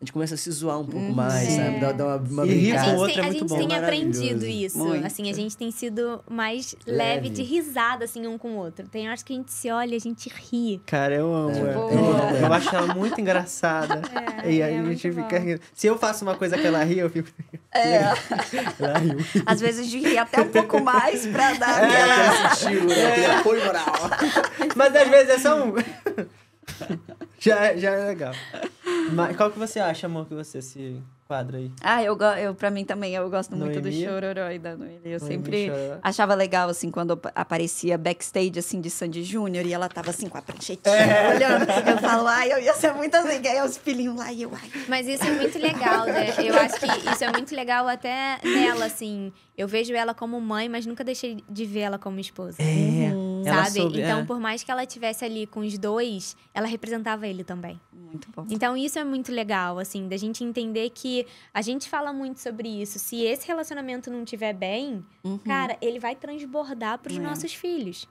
a gente começa a se zoar um pouco uhum. mais, é. sabe? Dá, dá uma, uma e brincada. É a gente tem, a gente tem aprendido isso. Muito. Assim, a gente tem sido mais leve. leve. de risada, assim, um com o outro. Tem horas que a gente se olha, a gente ri. Cara, eu amo. É. é. Tipo, eu, é. eu, acho ela muito engraçada. É, e aí a gente fica rindo. Se eu faço uma coisa que ela ri, eu fico... É. ela riu. Às vezes a gente ri até um pouco mais pra dar... É, aquela... sentido, é. apoio moral. Mas às vezes é só um... já, já é legal. Mas qual que você acha, amor, que você se quadra aí? Ah, eu, eu pra mim também, eu gosto Noemi? muito do Chororó e da Noemi. Eu Noemi sempre Chororó. achava legal, assim, quando aparecia backstage, assim, de Sandy Júnior e ela tava, assim, com a pranchetinha é. olhando. Eu falo, ai, eu ia ser muito assim, aí os filhinhos lá e eu, ai. Mas isso é muito legal, né? Eu acho que isso é muito legal até nela, assim. Eu vejo ela como mãe, mas nunca deixei de ver ela como esposa. É. Uhum sabe? Soube, então, é. por mais que ela tivesse ali com os dois, ela representava ele também. Muito bom. Então, isso é muito legal, assim, da gente entender que a gente fala muito sobre isso. Se esse relacionamento não tiver bem, uhum. cara, ele vai transbordar para os é. nossos filhos,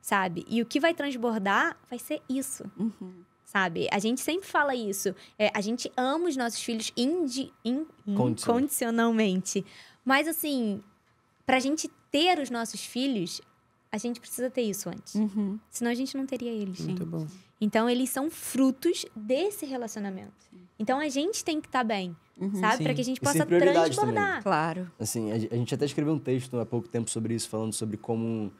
sabe? E o que vai transbordar vai ser isso. Uhum sabe? A gente sempre fala isso. É, a gente ama os nossos filhos indi, in, incondicionalmente. Mas, assim, pra gente ter os nossos filhos, a gente precisa ter isso antes. Uhum. Senão a gente não teria eles. Muito bom. Então, eles são frutos desse relacionamento. Então, a gente tem que estar tá bem, uhum, sabe? Para que a gente possa transbordar. Também. Claro. Assim, a, gente até escreveu um texto há pouco tempo sobre isso, falando sobre como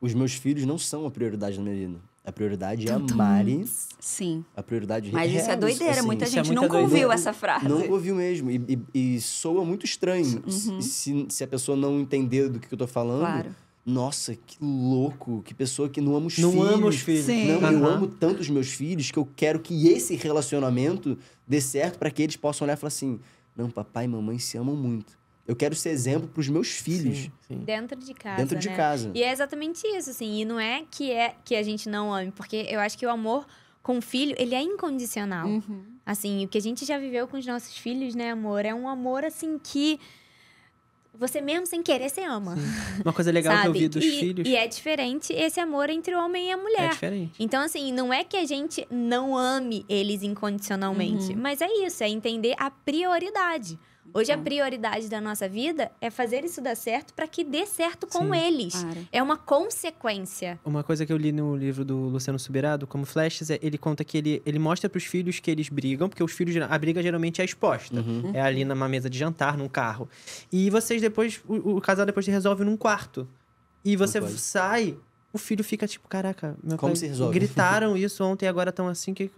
os meus filhos não são a prioridade da minha vida. A prioridade é a Mari. Sim. A prioridade Mas isso é doideira. Assim, muita é gente é nunca ouviu essa frase. Não ouviu mesmo. E, e, e soa muito estranho. Uhum. Se, se, a pessoa não entender do que, eu tô falando... Claro nossa, que louco, que pessoa que não ama os não filhos. Não ama os filhos. Sim. Não, uhum. eu amo tanto os meus filhos que eu quero que esse relacionamento dê certo para que eles possam olhar e falar assim: não, papai e mamãe se amam muito. Eu quero ser exemplo para os meus filhos. Sim, sim. Dentro de casa. Dentro de né? casa. E é exatamente isso, assim. E não é que, é que a gente não ame, porque eu acho que o amor com o filho, ele é incondicional. Uhum. Assim, o que a gente já viveu com os nossos filhos, né, amor? É um amor, assim, que você mesmo sem querer, você ama. Sim. Uma coisa legal que eu vi dos e, filhos. E é diferente esse amor entre o homem e a mulher. É diferente. Então, assim, não é que a gente não ame eles incondicionalmente, uhum. mas é isso, é entender a prioridade. Hoje a tá. prioridade da nossa vida é fazer isso dar certo para que dê certo com Sim, eles. Para. É uma consequência. Uma coisa que eu li no livro do Luciano Subirado, como Flashes, é, ele conta que ele, ele mostra para os filhos que eles brigam, porque os filhos a briga geralmente é exposta. Uhum. É ali numa mesa de jantar, num carro. E vocês depois o, o casal depois se resolve num quarto. E você sai o filho fica tipo, caraca, meu Como pai, se resolve? gritaram isso ontem, e agora estão assim. Que...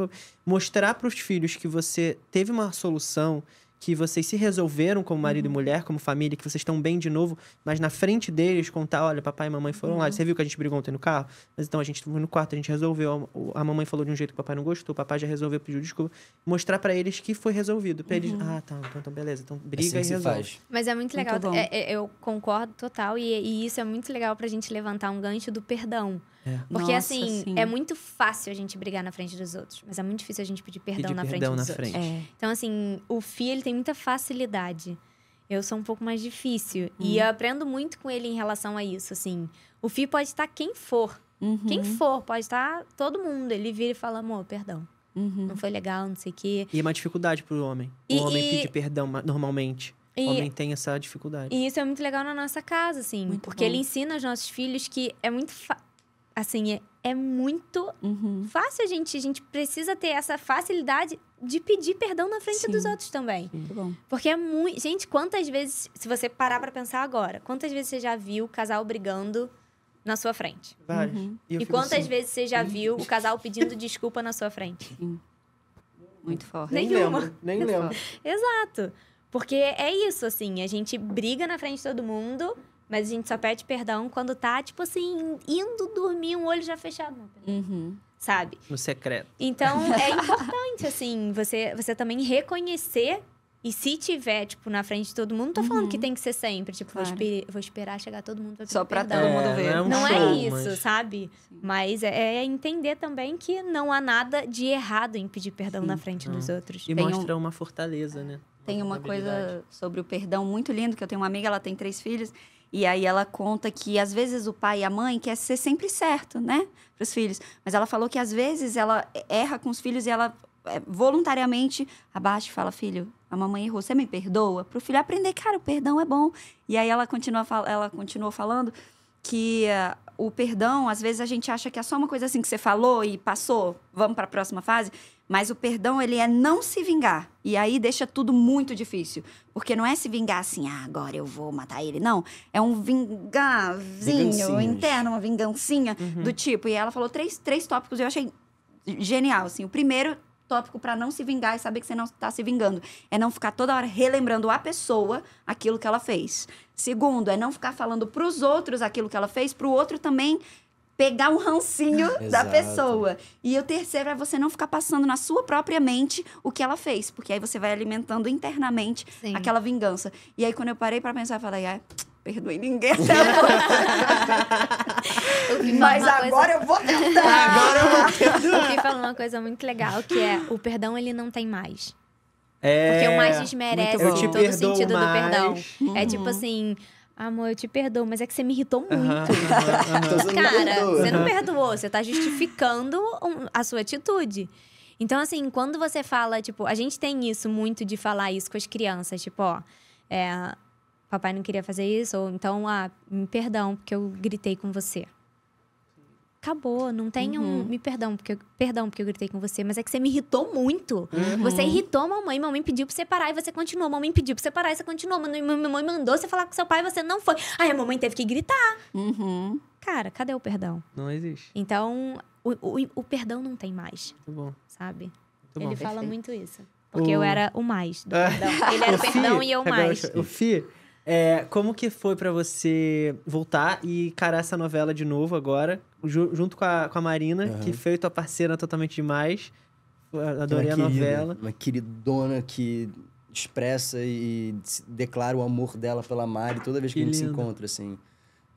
Mostrar para os filhos que você teve uma solução, que vocês se resolveram como marido uhum. e mulher, como família, que vocês estão bem de novo, mas na frente deles contar, olha, papai e mamãe foram uhum. lá, você viu que a gente brigou ontem no carro? Mas então a gente foi no quarto, a gente resolveu, a mamãe falou de um jeito que o papai não gostou, o papai já resolveu, pediu desculpa, mostrar para eles que foi resolvido, Pra uhum. eles, ah, tá, então, então beleza, então é briga assim e resolve. Faz. Mas é muito legal, muito é, é, eu concordo total e, e isso é muito legal pra gente levantar um gancho do perdão. É. Porque, Nossa, assim, sim. é muito fácil a gente brigar na frente dos outros, mas é muito difícil a gente pedir perdão pedir na perdão frente dos na outros. Frente. É. Então, assim, o Fi ele tem muita facilidade. Eu sou um pouco mais difícil. Hum. E eu aprendo muito com ele em relação a isso, assim. O Fi pode estar quem for. Uhum. Quem for, pode estar todo mundo. Ele vira e fala, amor, perdão. Uhum. Não foi legal, não sei o quê. E é uma dificuldade pro homem. E, o homem e... pedir perdão normalmente. E, o homem tem essa dificuldade. E isso é muito legal na nossa casa, assim. Muito porque bom. ele ensina aos nossos filhos que é muito... Fa assim, é, é muito uhum. fácil a gente. A gente precisa ter essa facilidade de pedir perdão na frente Sim. dos outros também. Muito bom. Porque é muito. Gente, quantas vezes, se você parar para pensar agora, quantas vezes você já viu o casal brigando na sua frente? Várias. Uhum. E, e assim, quantas assim. vezes você já viu o casal pedindo desculpa na sua frente? Sim. Muito forte. Nem Nenhuma. lembro. Nem lembro. Exato. Porque é isso, assim, a gente briga na frente de todo mundo, mas a gente só pede perdão quando tá, tipo assim, indo dormir, um olho já fechado. Uhum. Sabe? No secreto. Então, é importante, assim, você, você também reconhecer. E se tiver, tipo, na frente de todo mundo, não tô falando uhum. que tem que ser sempre. Tipo, claro. vou, esper vou, esperar chegar todo mundo Só pra perdão. todo mundo é, ver. É, não é, um não é show, é isso, mas... sabe? Mas é, é, entender também que não há nada de errado em pedir perdão Sim. na frente dos ah. outros. E tem mostra um... uma fortaleza, né? Uma tem uma coisa sobre o perdão muito lindo, que eu tenho uma amiga, ela tem três filhos. E aí ela conta que às vezes o pai e a mãe quer ser sempre certo, né, para os filhos. Mas ela falou que às vezes ela erra com os filhos e ela é, voluntariamente abaixa e fala: "Filho, a mamãe errou, você me perdoa?" Para o filho aprender, cara, o perdão é bom. E aí ela continua ela continuou falando que uh, o perdão, às vezes a gente acha que é só uma coisa assim que você falou e passou, vamos para a próxima fase. Mas o perdão, ele é não se vingar. E aí deixa tudo muito difícil. Porque não é se vingar assim, ah, agora eu vou matar ele. Não. É um vingazinho interno, uma vingancinha uhum. do tipo. E ela falou três, três tópicos e eu achei genial. Assim. O primeiro tópico para não se vingar e saber que você não está se vingando. É não ficar toda hora relembrando a pessoa aquilo que ela fez. Segundo, é não ficar falando para os outros aquilo que ela fez, para o outro também pegar o rancinho da pessoa. E o terceiro é você não ficar passando na sua própria mente o que ela fez, porque aí você vai alimentando internamente Sim. aquela vingança. E aí quando eu parei para pensar, eu falei, perdoei ninguém até Mas agora coisa... eu vou tentar. Agora eu vou tentar. O falou uma coisa muito legal, que é o perdão ele não tem mais. É... Porque o mais desmerece todo o sentido mais. do perdão. Uhum. É tipo assim, Amor, eu te perdoo, mas é que você me irritou muito. Uhum, uhum, Cara, você não perdoou, você tá justificando a sua atitude. Então, assim, quando você fala, tipo, a gente tem isso muito de falar isso com as crianças, tipo, ó, é, papai não queria fazer isso, ou então, ah, me perdão, porque eu gritei com você acabou, não tem uhum. um. Me perdão porque, eu, perdão, porque eu gritei com você, mas é que você me irritou muito. Uhum. Você irritou mamãe, mamãe pediu pra você parar e você continuou. Mamãe pediu pra você parar e você continuou. Mamãe, mamãe mandou você falar com seu pai e você não foi. Aí a mamãe teve que gritar. Uhum. Cara, cadê o perdão? Não existe. Então, o, o, o perdão não tem mais. Muito bom. Sabe? Muito bom. Ele fala Perfeito. muito isso. Porque o... eu era o mais do é. perdão. Ele era o perdão e eu mais. O Fi, é, como que foi para você voltar e encarar essa novela de novo agora? junto com a, com a Marina, uhum. que foi tua parceira totalmente demais. É adorei uma a querida, novela. Uma queridona que expressa e declara o amor dela pela Mari toda vez que, que a gente lindo. se encontra, assim.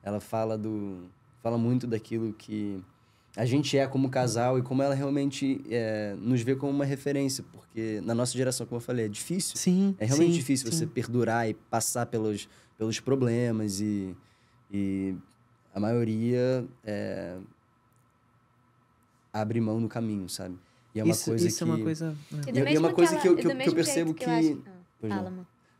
Ela fala do... Fala muito daquilo que a gente é como casal e como ela realmente é, nos vê como uma referência, porque na nossa geração, como eu falei, é difícil. Sim. É realmente sim, difícil sim. você perdurar e passar pelos, pelos problemas e, e a maioria é, abre mão no caminho, sabe? E é uma isso, coisa isso que... é uma coisa... Né? E, e, e é uma coisa que, ela, que, eu, que eu percebo que... que eu acho... ah,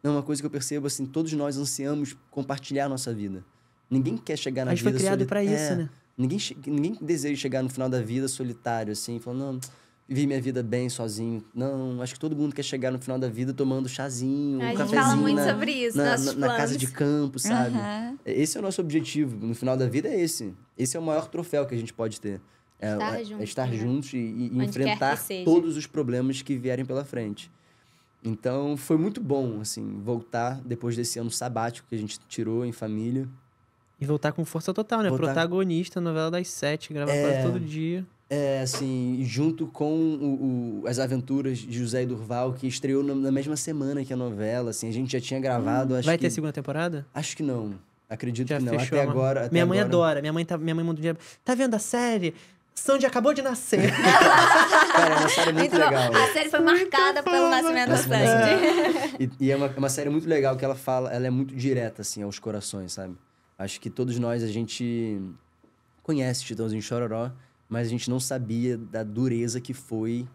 não. uma coisa que eu percebo, assim, todos nós ansiamos compartilhar a nossa vida. Ninguém quer chegar na vida... A gente vida foi criado soli... isso, é, né? Ninguém, ninguém deseja chegar no final da vida solitário, assim, falando, não vi minha vida bem sozinho. Não, acho que todo mundo quer chegar no final da vida tomando chazinho, um cafezinho. A gente fala muito na, sobre isso, na, na, na, casa de campo, sabe? Uhum. Esse é o nosso objetivo. No final da vida é esse. Esse é o maior troféu que a gente pode ter. É estar, é, junto, é estar né? juntos e, e enfrentar todos os problemas que vierem pela frente. Então, foi muito bom, assim, voltar depois desse ano sabático que a gente tirou em família. E voltar com força total, né? Voltar... Protagonista, novela das sete, gravar é... quase todo dia é, assim, junto com o, o, as aventuras de José e Durval, que estreou na, na, mesma semana que a novela, assim, a gente já tinha gravado. Hum, vai que, ter segunda temporada? Acho que não. Acredito já que não. Fechou, até agora. Até minha mãe agora... adora. Minha mãe, tá, minha mãe manda um dia. Tá vendo a série? Sandy acabou de nascer. Cara, é uma série muito, muito então, legal. Bom. A série foi marcada pelo nascimento da Sandy. É. E, e é, uma, é uma série muito legal que ela fala, ela é muito direta, assim, aos corações, sabe? Acho que todos nós, a gente conhece Titãozinho Chororó mas a gente não sabia da dureza que foi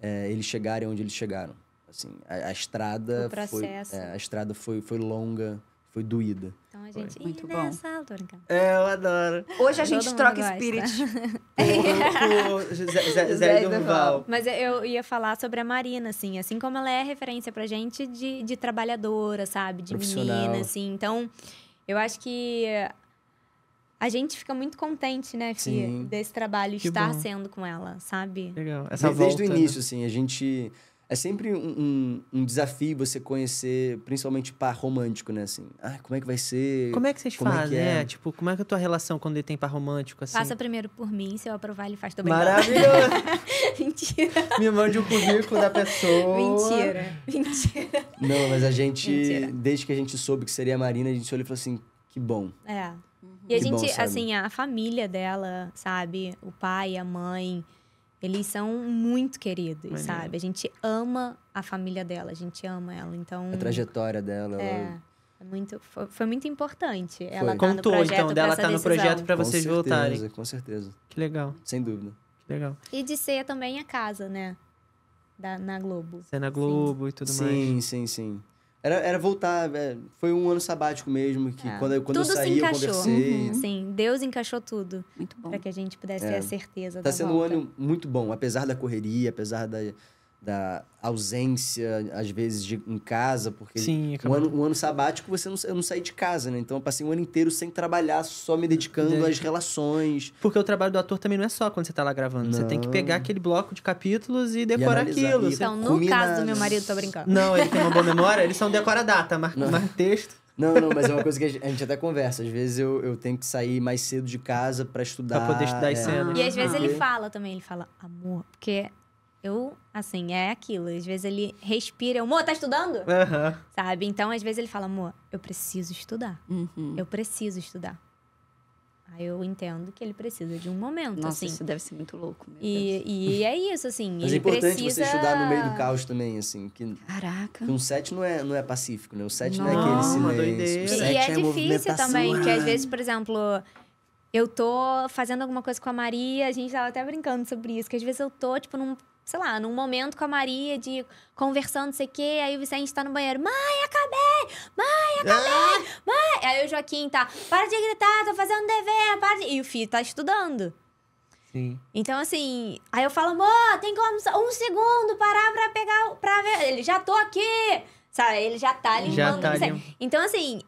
é, eles chegarem onde eles chegaram. Assim, a, a estrada o processo. foi é, a estrada foi, foi longa, foi doída. Então a gente foi. muito é bom. é, eu adoro. Hoje a Todo gente troca espírito por, Zé Durval. Mas eu ia falar sobre a Marina, assim, assim como ela é referência pra gente de, de trabalhadora, sabe, de menina, assim. Então, eu acho que a gente fica muito contente, né, Fia, desse trabalho que estar bom. sendo com ela, sabe? Legal. Essa desde, volta, o né? início, né? assim, a gente. É sempre um, um, um, desafio você conhecer, principalmente par romântico, né? Assim, ah, como é que vai ser? Como é que vocês como é fazem? É, é? é, tipo, como é que é a tua relação quando ele tem par romântico? Assim? Passa primeiro por mim, se eu aprovar, ele faz também. Maravilhoso! Mentira! Me mande o um currículo da pessoa. Mentira! Mentira! Não, mas a gente, Mentira. desde que a gente soube que seria a Marina, a gente olhou e falou assim: que bom. É. E a que gente, bom, assim, a família dela, sabe? O pai, a mãe, eles são muito queridos, Maneiro. sabe? A gente ama a família dela, a gente ama ela, então... A trajetória dela, é. Ela... É muito, foi, foi, muito importante. Foi. Ela tá Contou, então, dela tá no projeto para vocês certeza, voltarem. Com certeza. Que legal. Sem dúvida. Que legal. E de ser também a casa, né? Da, na Globo. Ser na Globo sim. e tudo sim, mais. Sim, sim, sim. Era, era voltar, é, foi um ano sabático mesmo, que é. quando, quando tudo eu saí eu conversei. Uhum. Sim, Deus encaixou tudo. Muito bom. Pra que a gente pudesse é. ter a certeza Tá sendo volta. um ano muito bom, apesar da correria, apesar da, da ausência, às vezes, de, em casa, porque Sim, um, ano, um ano sabático você não, eu não saí de casa, né? Então eu passei um ano inteiro sem trabalhar, só me dedicando é. às relações. Porque o trabalho do ator também não é só quando você tá lá gravando. Não. Você tem que pegar aquele bloco de capítulos e decorar e aquilo. Então, no caso do meu marido, tô brincando. Não, ele tem uma boa memória, eles são decora data, marca mar texto. Não, não, mas é uma coisa que a gente até conversa. Às vezes eu, eu tenho que sair mais cedo de casa para estudar. Pra poder estudar as é. cenas. E às vezes ah. ele fala também, ele fala, amor, porque eu, assim, é aquilo. Às vezes ele respira, eu amor, tá estudando? Uhum. Sabe? Então, às vezes ele fala, amor, eu preciso estudar. Uhum. Eu preciso estudar. Aí eu entendo que ele precisa de um momento, Nossa, assim. isso deve ser muito louco, e, e, é isso, assim, Mas é importante precisa... você estudar no meio do caos também, assim. Que, Caraca. Que um set não é, não é pacífico, né? O set não, é não é aquele silêncio. O set é e é, é difícil também, porque às vezes, por exemplo eu tô fazendo alguma coisa com a Maria, a gente tava até brincando sobre isso, que às vezes eu tô, tipo, num sei lá, num momento com a Maria de conversando, não sei o quê, aí o Vicente tá no banheiro, mãe, acabei! Mãe, acabei! Ah! Mãe! Aí o Joaquim tá, para de gritar, tô fazendo dever, para de... E o filho tá estudando. Sim. Então, assim, aí eu falo, amor, tem como um segundo parar pra pegar, pra ver. Ele já tô aqui! Sabe? Ele já tá limpando. Já tá lim... Então, assim,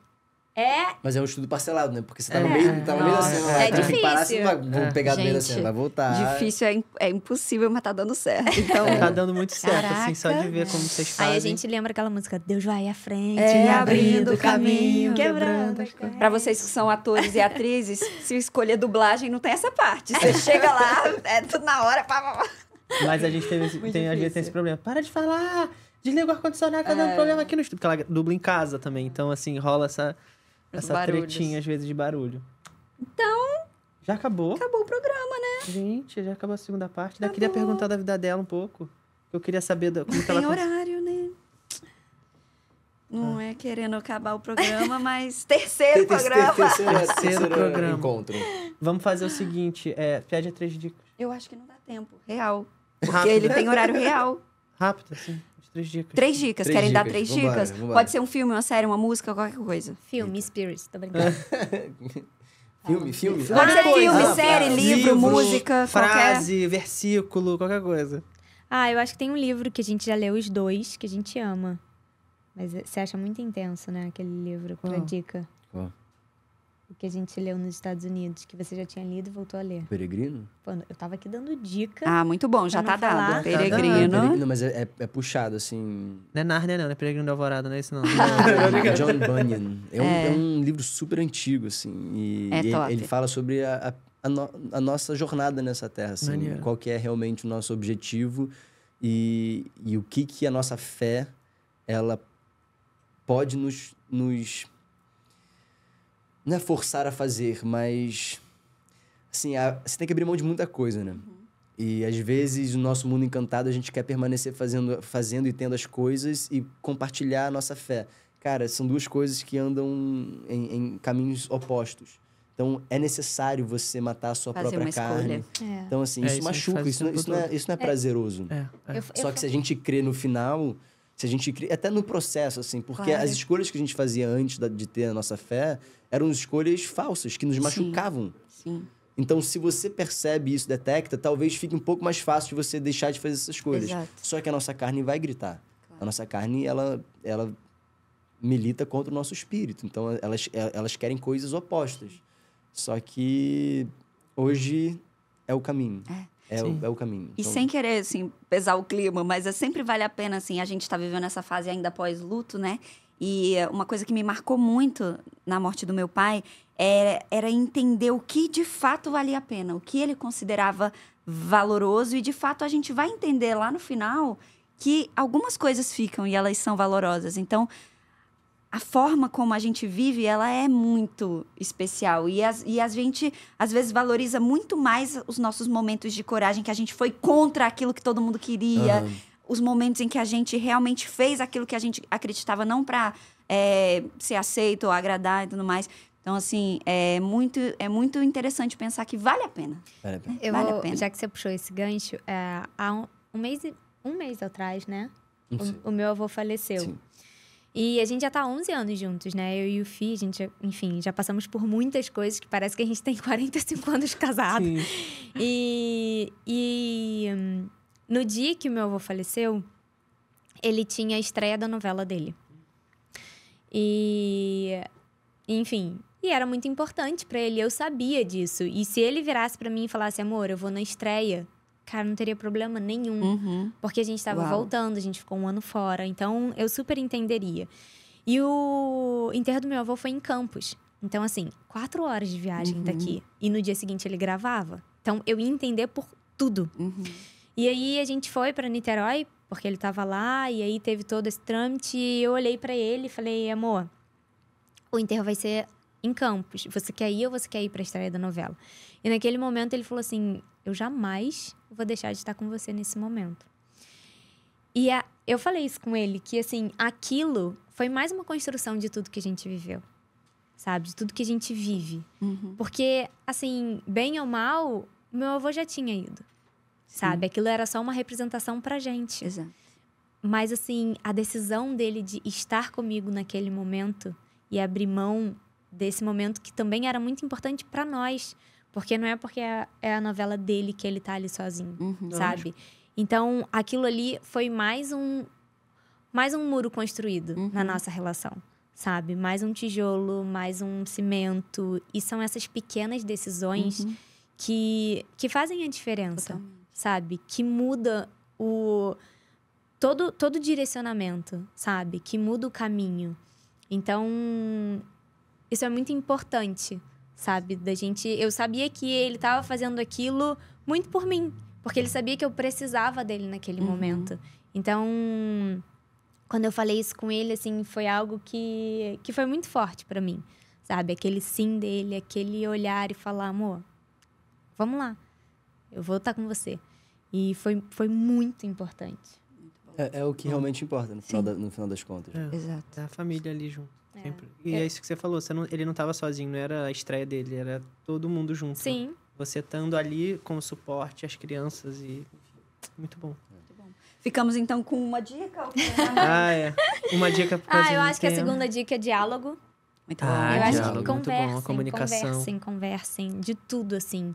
é. Mas é um estudo parcelado, né? Porque você tá é. no meio, tá no meio da cena. É, é difícil. Que parar, você vai, vou é. pegar no meio da cena, vai voltar. Difícil é, é impossível, mas tá dando certo. Então, é. tá dando muito certo, Caraca. assim, só de ver como vocês fazem. Aí a gente lembra aquela música, Deus vai à frente, é, abrindo o caminho, caminho quebrando. coisas. Para vocês que são atores e atrizes, se escolher dublagem, não tem essa parte. Você chega lá, é tudo na hora, pá, pá, pá. Mas a gente teve, esse, tem, a gente tem esse problema. Para de falar! Desliga o ar-condicionado, tá dando é. problema aqui no estúdio. Porque ela dubla em casa também. Então, assim, rola essa essa barulhos. tretinha, às vezes, de barulho. Então. Já acabou. Acabou o programa, né? Gente, já acabou a segunda parte. Acabou. Eu queria perguntar da vida dela um pouco. Eu queria saber como Tem ela. Tem horário, né? Não ah. é querendo acabar o programa, mas terceiro programa. Terceiro, terceiro, terceiro programa. Encontro. Vamos fazer o seguinte, é, pede três dicas. Eu acho que não dá tempo, real. Porque Rápido. ele tem horário real. Rápido, sim. Três dicas. Três dicas. Três Querem dicas. dar três vambora, dicas? Vambora. Pode ser um filme, uma série, uma música, qualquer coisa. Filme, Spirits, tô brincando. Filme, ah. filme. Pode ah, ser coisa. filme, ah, série, livro, Livros, música, frase, qualquer... versículo, qualquer coisa. Ah, eu acho que tem um livro que a gente já leu os dois, que a gente ama. Mas você acha muito intenso, né, aquele livro com a dica. Qual? o que a gente leu nos Estados Unidos, que você já tinha lido e voltou a ler. Peregrino? quando eu tava aqui dando dica. Ah, muito bom, já tá dado. Peregrino. peregrino, mas é, é, é, puxado, assim. Não é Nárnia, não, não é Peregrino do Alvorada, não é isso, não. É John Bunyan. É um, é. é. um, livro super antigo, assim. E, é e ele fala sobre a, a, no, a, nossa jornada nessa terra, assim. Maneiro. Qual que é realmente o nosso objetivo e, e o que que a nossa fé, ela pode nos, nos não é forçar a fazer, mas. Assim, a, você tem que abrir mão de muita coisa, né? Uhum. E às vezes, no nosso mundo encantado, a gente quer permanecer fazendo, fazendo e tendo as coisas e compartilhar a nossa fé. Cara, são duas coisas que andam em, em caminhos opostos. Então, é necessário você matar a sua fazer própria carne. É. Então, assim, é, isso, isso machuca, isso não, isso, não é, isso não é, prazeroso. É, é. Só que se a gente crê no final, se a gente até no processo assim, porque claro. as escolhas que a gente fazia antes da, de ter a nossa fé eram escolhas falsas que nos machucavam. Sim. Sim. Então, se você percebe isso, detecta, talvez fique um pouco mais fácil de você deixar de fazer essas coisas. Exato. Só que a nossa carne vai gritar. Claro. A nossa carne, ela, ela milita contra o nosso espírito. Então, elas, é, elas querem coisas opostas. Só que hoje é o caminho. É. É o, é o, caminho. E então... sem querer, assim, pesar o clima, mas é sempre vale a pena, assim, a gente está vivendo essa fase ainda pós-luto, né? E uma coisa que me marcou muito na morte do meu pai era, é, era entender o que de fato valia a pena, o que ele considerava valoroso. E de fato a gente vai entender lá no final que algumas coisas ficam e elas são valorosas. Então, a forma como a gente vive, ela é muito especial. E, as, e a gente, às vezes, valoriza muito mais os nossos momentos de coragem, que a gente foi contra aquilo que todo mundo queria. Uhum. Os momentos em que a gente realmente fez aquilo que a gente acreditava, não para é, ser aceito ou agradar e tudo mais. Então, assim, é muito, é muito interessante pensar que vale a pena. Vale a pena. Eu, vale a pena. Já que você puxou esse gancho, é, há um, um, mês, um mês atrás, né? O, o, meu avô faleceu. Sim. E a gente já tá há 11 anos juntos, né? Eu e o Fih, a gente, enfim, já passamos por muitas coisas que parece que a gente tem 45 anos casado. Sim. E, e hum, no dia que o meu avô faleceu, ele tinha a estreia da novela dele. E enfim, e era muito importante para ele, eu sabia disso. E se ele virasse para mim e falasse: "Amor, eu vou na estreia cara, não teria problema nenhum. Uhum. Porque a gente estava voltando, a gente ficou um ano fora. Então, eu super entenderia. E o enterro do meu avô foi em Campos. Então, assim, quatro horas de viagem uhum. daqui. E no dia seguinte ele gravava. Então, eu ia entender por tudo. Uhum. E aí, a gente foi para Niterói, porque ele estava lá. E aí, teve todo esse trâmite. E eu olhei para ele e falei, amor, o enterro vai ser em Campos. Você quer ir ou você quer ir para a estreia da novela? E naquele momento ele falou assim: Eu jamais vou deixar de estar com você nesse momento. E a, eu falei isso com ele, que assim, aquilo foi mais uma construção de tudo que a gente viveu. Sabe? De tudo que a gente vive. Uhum. Porque, assim, bem ou mal, meu avô já tinha ido. Sim. Sabe? Aquilo era só uma representação pra gente. Exato. Mas, assim, a decisão dele de estar comigo naquele momento e abrir mão desse momento que também era muito importante para nós. Porque não é porque é, é, a novela dele que ele tá ali sozinho, uhum, sabe? Então, aquilo ali foi mais um mais um muro construído uhum. na nossa relação, sabe? Mais um tijolo, mais um cimento, e são essas pequenas decisões uhum. que que fazem a diferença, Totalmente. sabe? Que muda o todo todo direcionamento, sabe? Que muda o caminho. Então, isso é muito importante, sabe? Da gente. Eu sabia que ele estava fazendo aquilo muito por mim, porque ele sabia que eu precisava dele naquele uhum. momento. Então, quando eu falei isso com ele, assim, foi algo que, que foi muito forte para mim, sabe? Aquele sim dele, aquele olhar e falar, amor, vamos lá, eu vou estar tá com você. E foi, foi muito importante. É, é o que realmente importa no final, da, no final das contas. É. Exato. É a família ali junto. É. Sempre. E é. é. isso que você falou, você não, ele não estava sozinho, não era a estreia dele, era todo mundo junto. Sim. Você estando ali como suporte as crianças e. É. Muito bom. Ficamos então com uma dica? ah, é. Uma dica por Ah, eu acho que a segunda dica é diálogo. Muito ah, bom. Eu diálogo, acho que ah, conversem, comunicação. conversem, conversem, de tudo assim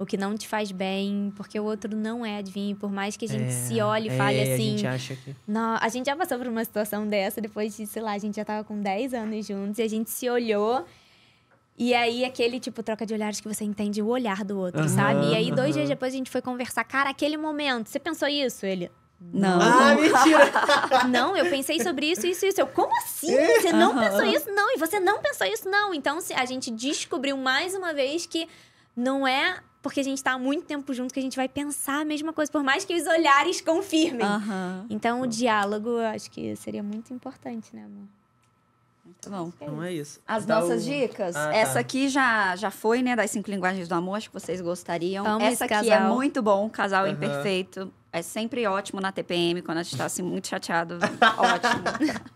o que não te faz bem, porque o outro não é adivinho, por mais que a gente é, se olhe e fale é, assim. A gente acha que. Não, a gente já passou por uma situação dessa, depois de, sei lá, a gente já tava com 10 anos juntos e a gente se olhou. E aí, aquele tipo, troca de olhares que você entende o olhar do outro, uhum, sabe? E aí, dois uhum. dias depois, a gente foi conversar. Cara, aquele momento, você pensou isso? Ele. Não. Ah, mentira! não, eu pensei sobre isso, isso, isso. Eu, como assim? É? Você não uhum. pensou isso? Não, e você não pensou isso? Não. Então, a gente descobriu mais uma vez que não é porque a gente tá há muito tempo junto que a gente vai pensar a mesma coisa, por mais que os olhares confirmem. Uhum. Então, o diálogo, acho que seria muito importante, né, amor? Muito bom. Então é isso. As Dá nossas o... dicas. Ah, Essa tá. aqui já, já foi, né? Das cinco linguagens do amor, acho que vocês gostariam. Amo Essa aqui é casal. é muito bom, casal uhum. imperfeito. É sempre ótimo na TPM, quando a gente tá assim, muito chateado. ótimo.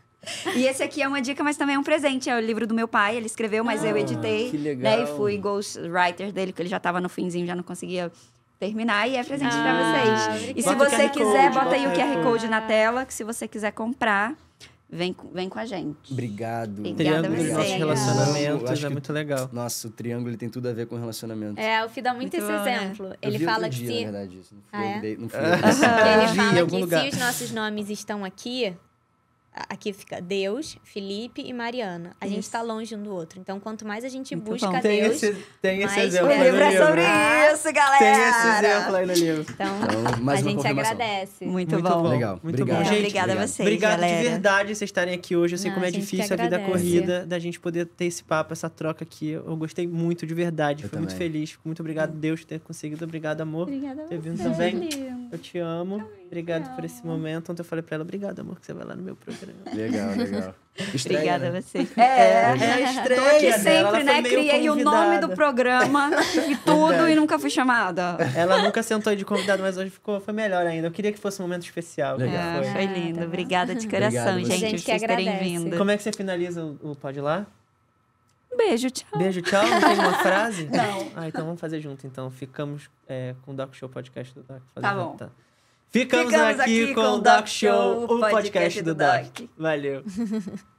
E esse aqui é uma dica, mas também é um presente. É o livro do meu pai, ele escreveu, mas ah, eu editei. Que legal. Né, e fui ghostwriter dele, que ele já estava no finzinho, já não conseguia terminar e é presente ah, para vocês. Obrigada. E se bota você quiser, code, bota aí o QR Code na tela, que se você quiser comprar, vem, vem com a gente. Obrigado. Obrigada triângulo nossos relacionamento é muito legal. nossa, o triângulo tem tudo a ver com relacionamento. É, o Fih dá muito, muito esse bom, né? exemplo. Né? Ele fala que se... verdade, isso. Não foi, não foi. Ele fala que se os nossos nomes estão aqui Aqui fica Deus, Felipe e Mariana. A tá Isso. gente está longe um do outro. Então, quanto mais a gente Muito busca tem Deus. Esse, tem esse exemplo. O livro é sobre ah, isso, galera. Tem esse exemplo aí no livro. Então, então a gente agradece. Muito, Muito bom. bom. Legal. Muito obrigado. bom. Gente, obrigada a vocês. Obrigado galera. de verdade vocês estarem aqui hoje. Eu sei Não, ah, como é difícil a vida corrida da gente poder ter esse papo, essa troca aqui. Eu gostei muito, de verdade. Eu Fui também. muito feliz. Muito obrigado, Deus, por ter conseguido. Obrigado, amor. Obrigada ter vindo também. Eu te amo. Também. Obrigada por esse momento. Ontem eu falei pra ela, obrigada, amor, que você vai lá no meu programa. Legal, legal. Estreia, obrigada a né? vocês. É, é, é estreia. Tô aqui né? sempre, né? Criei o nome do programa e tudo Verdade. e nunca fui chamada. Ela nunca sentou de convidado, mas hoje ficou, foi melhor ainda. Eu queria que fosse um momento especial. Legal. É, foi. foi lindo. Tá obrigada de tá coração, Obrigado, gente, gente, vocês terem vindo. Como é que você finaliza o, Pode Lá? Beijo, tchau. Beijo, tchau. Não tem uma frase? Não. Ah, então vamos fazer junto, então. Ficamos é, com o Doc Show Podcast do Doc. Fazer tá junto, bom. Tá. Ficamos, Ficamos aqui, aqui, com o Doc Show, o podcast, podcast do Doc. Doc. Valeu.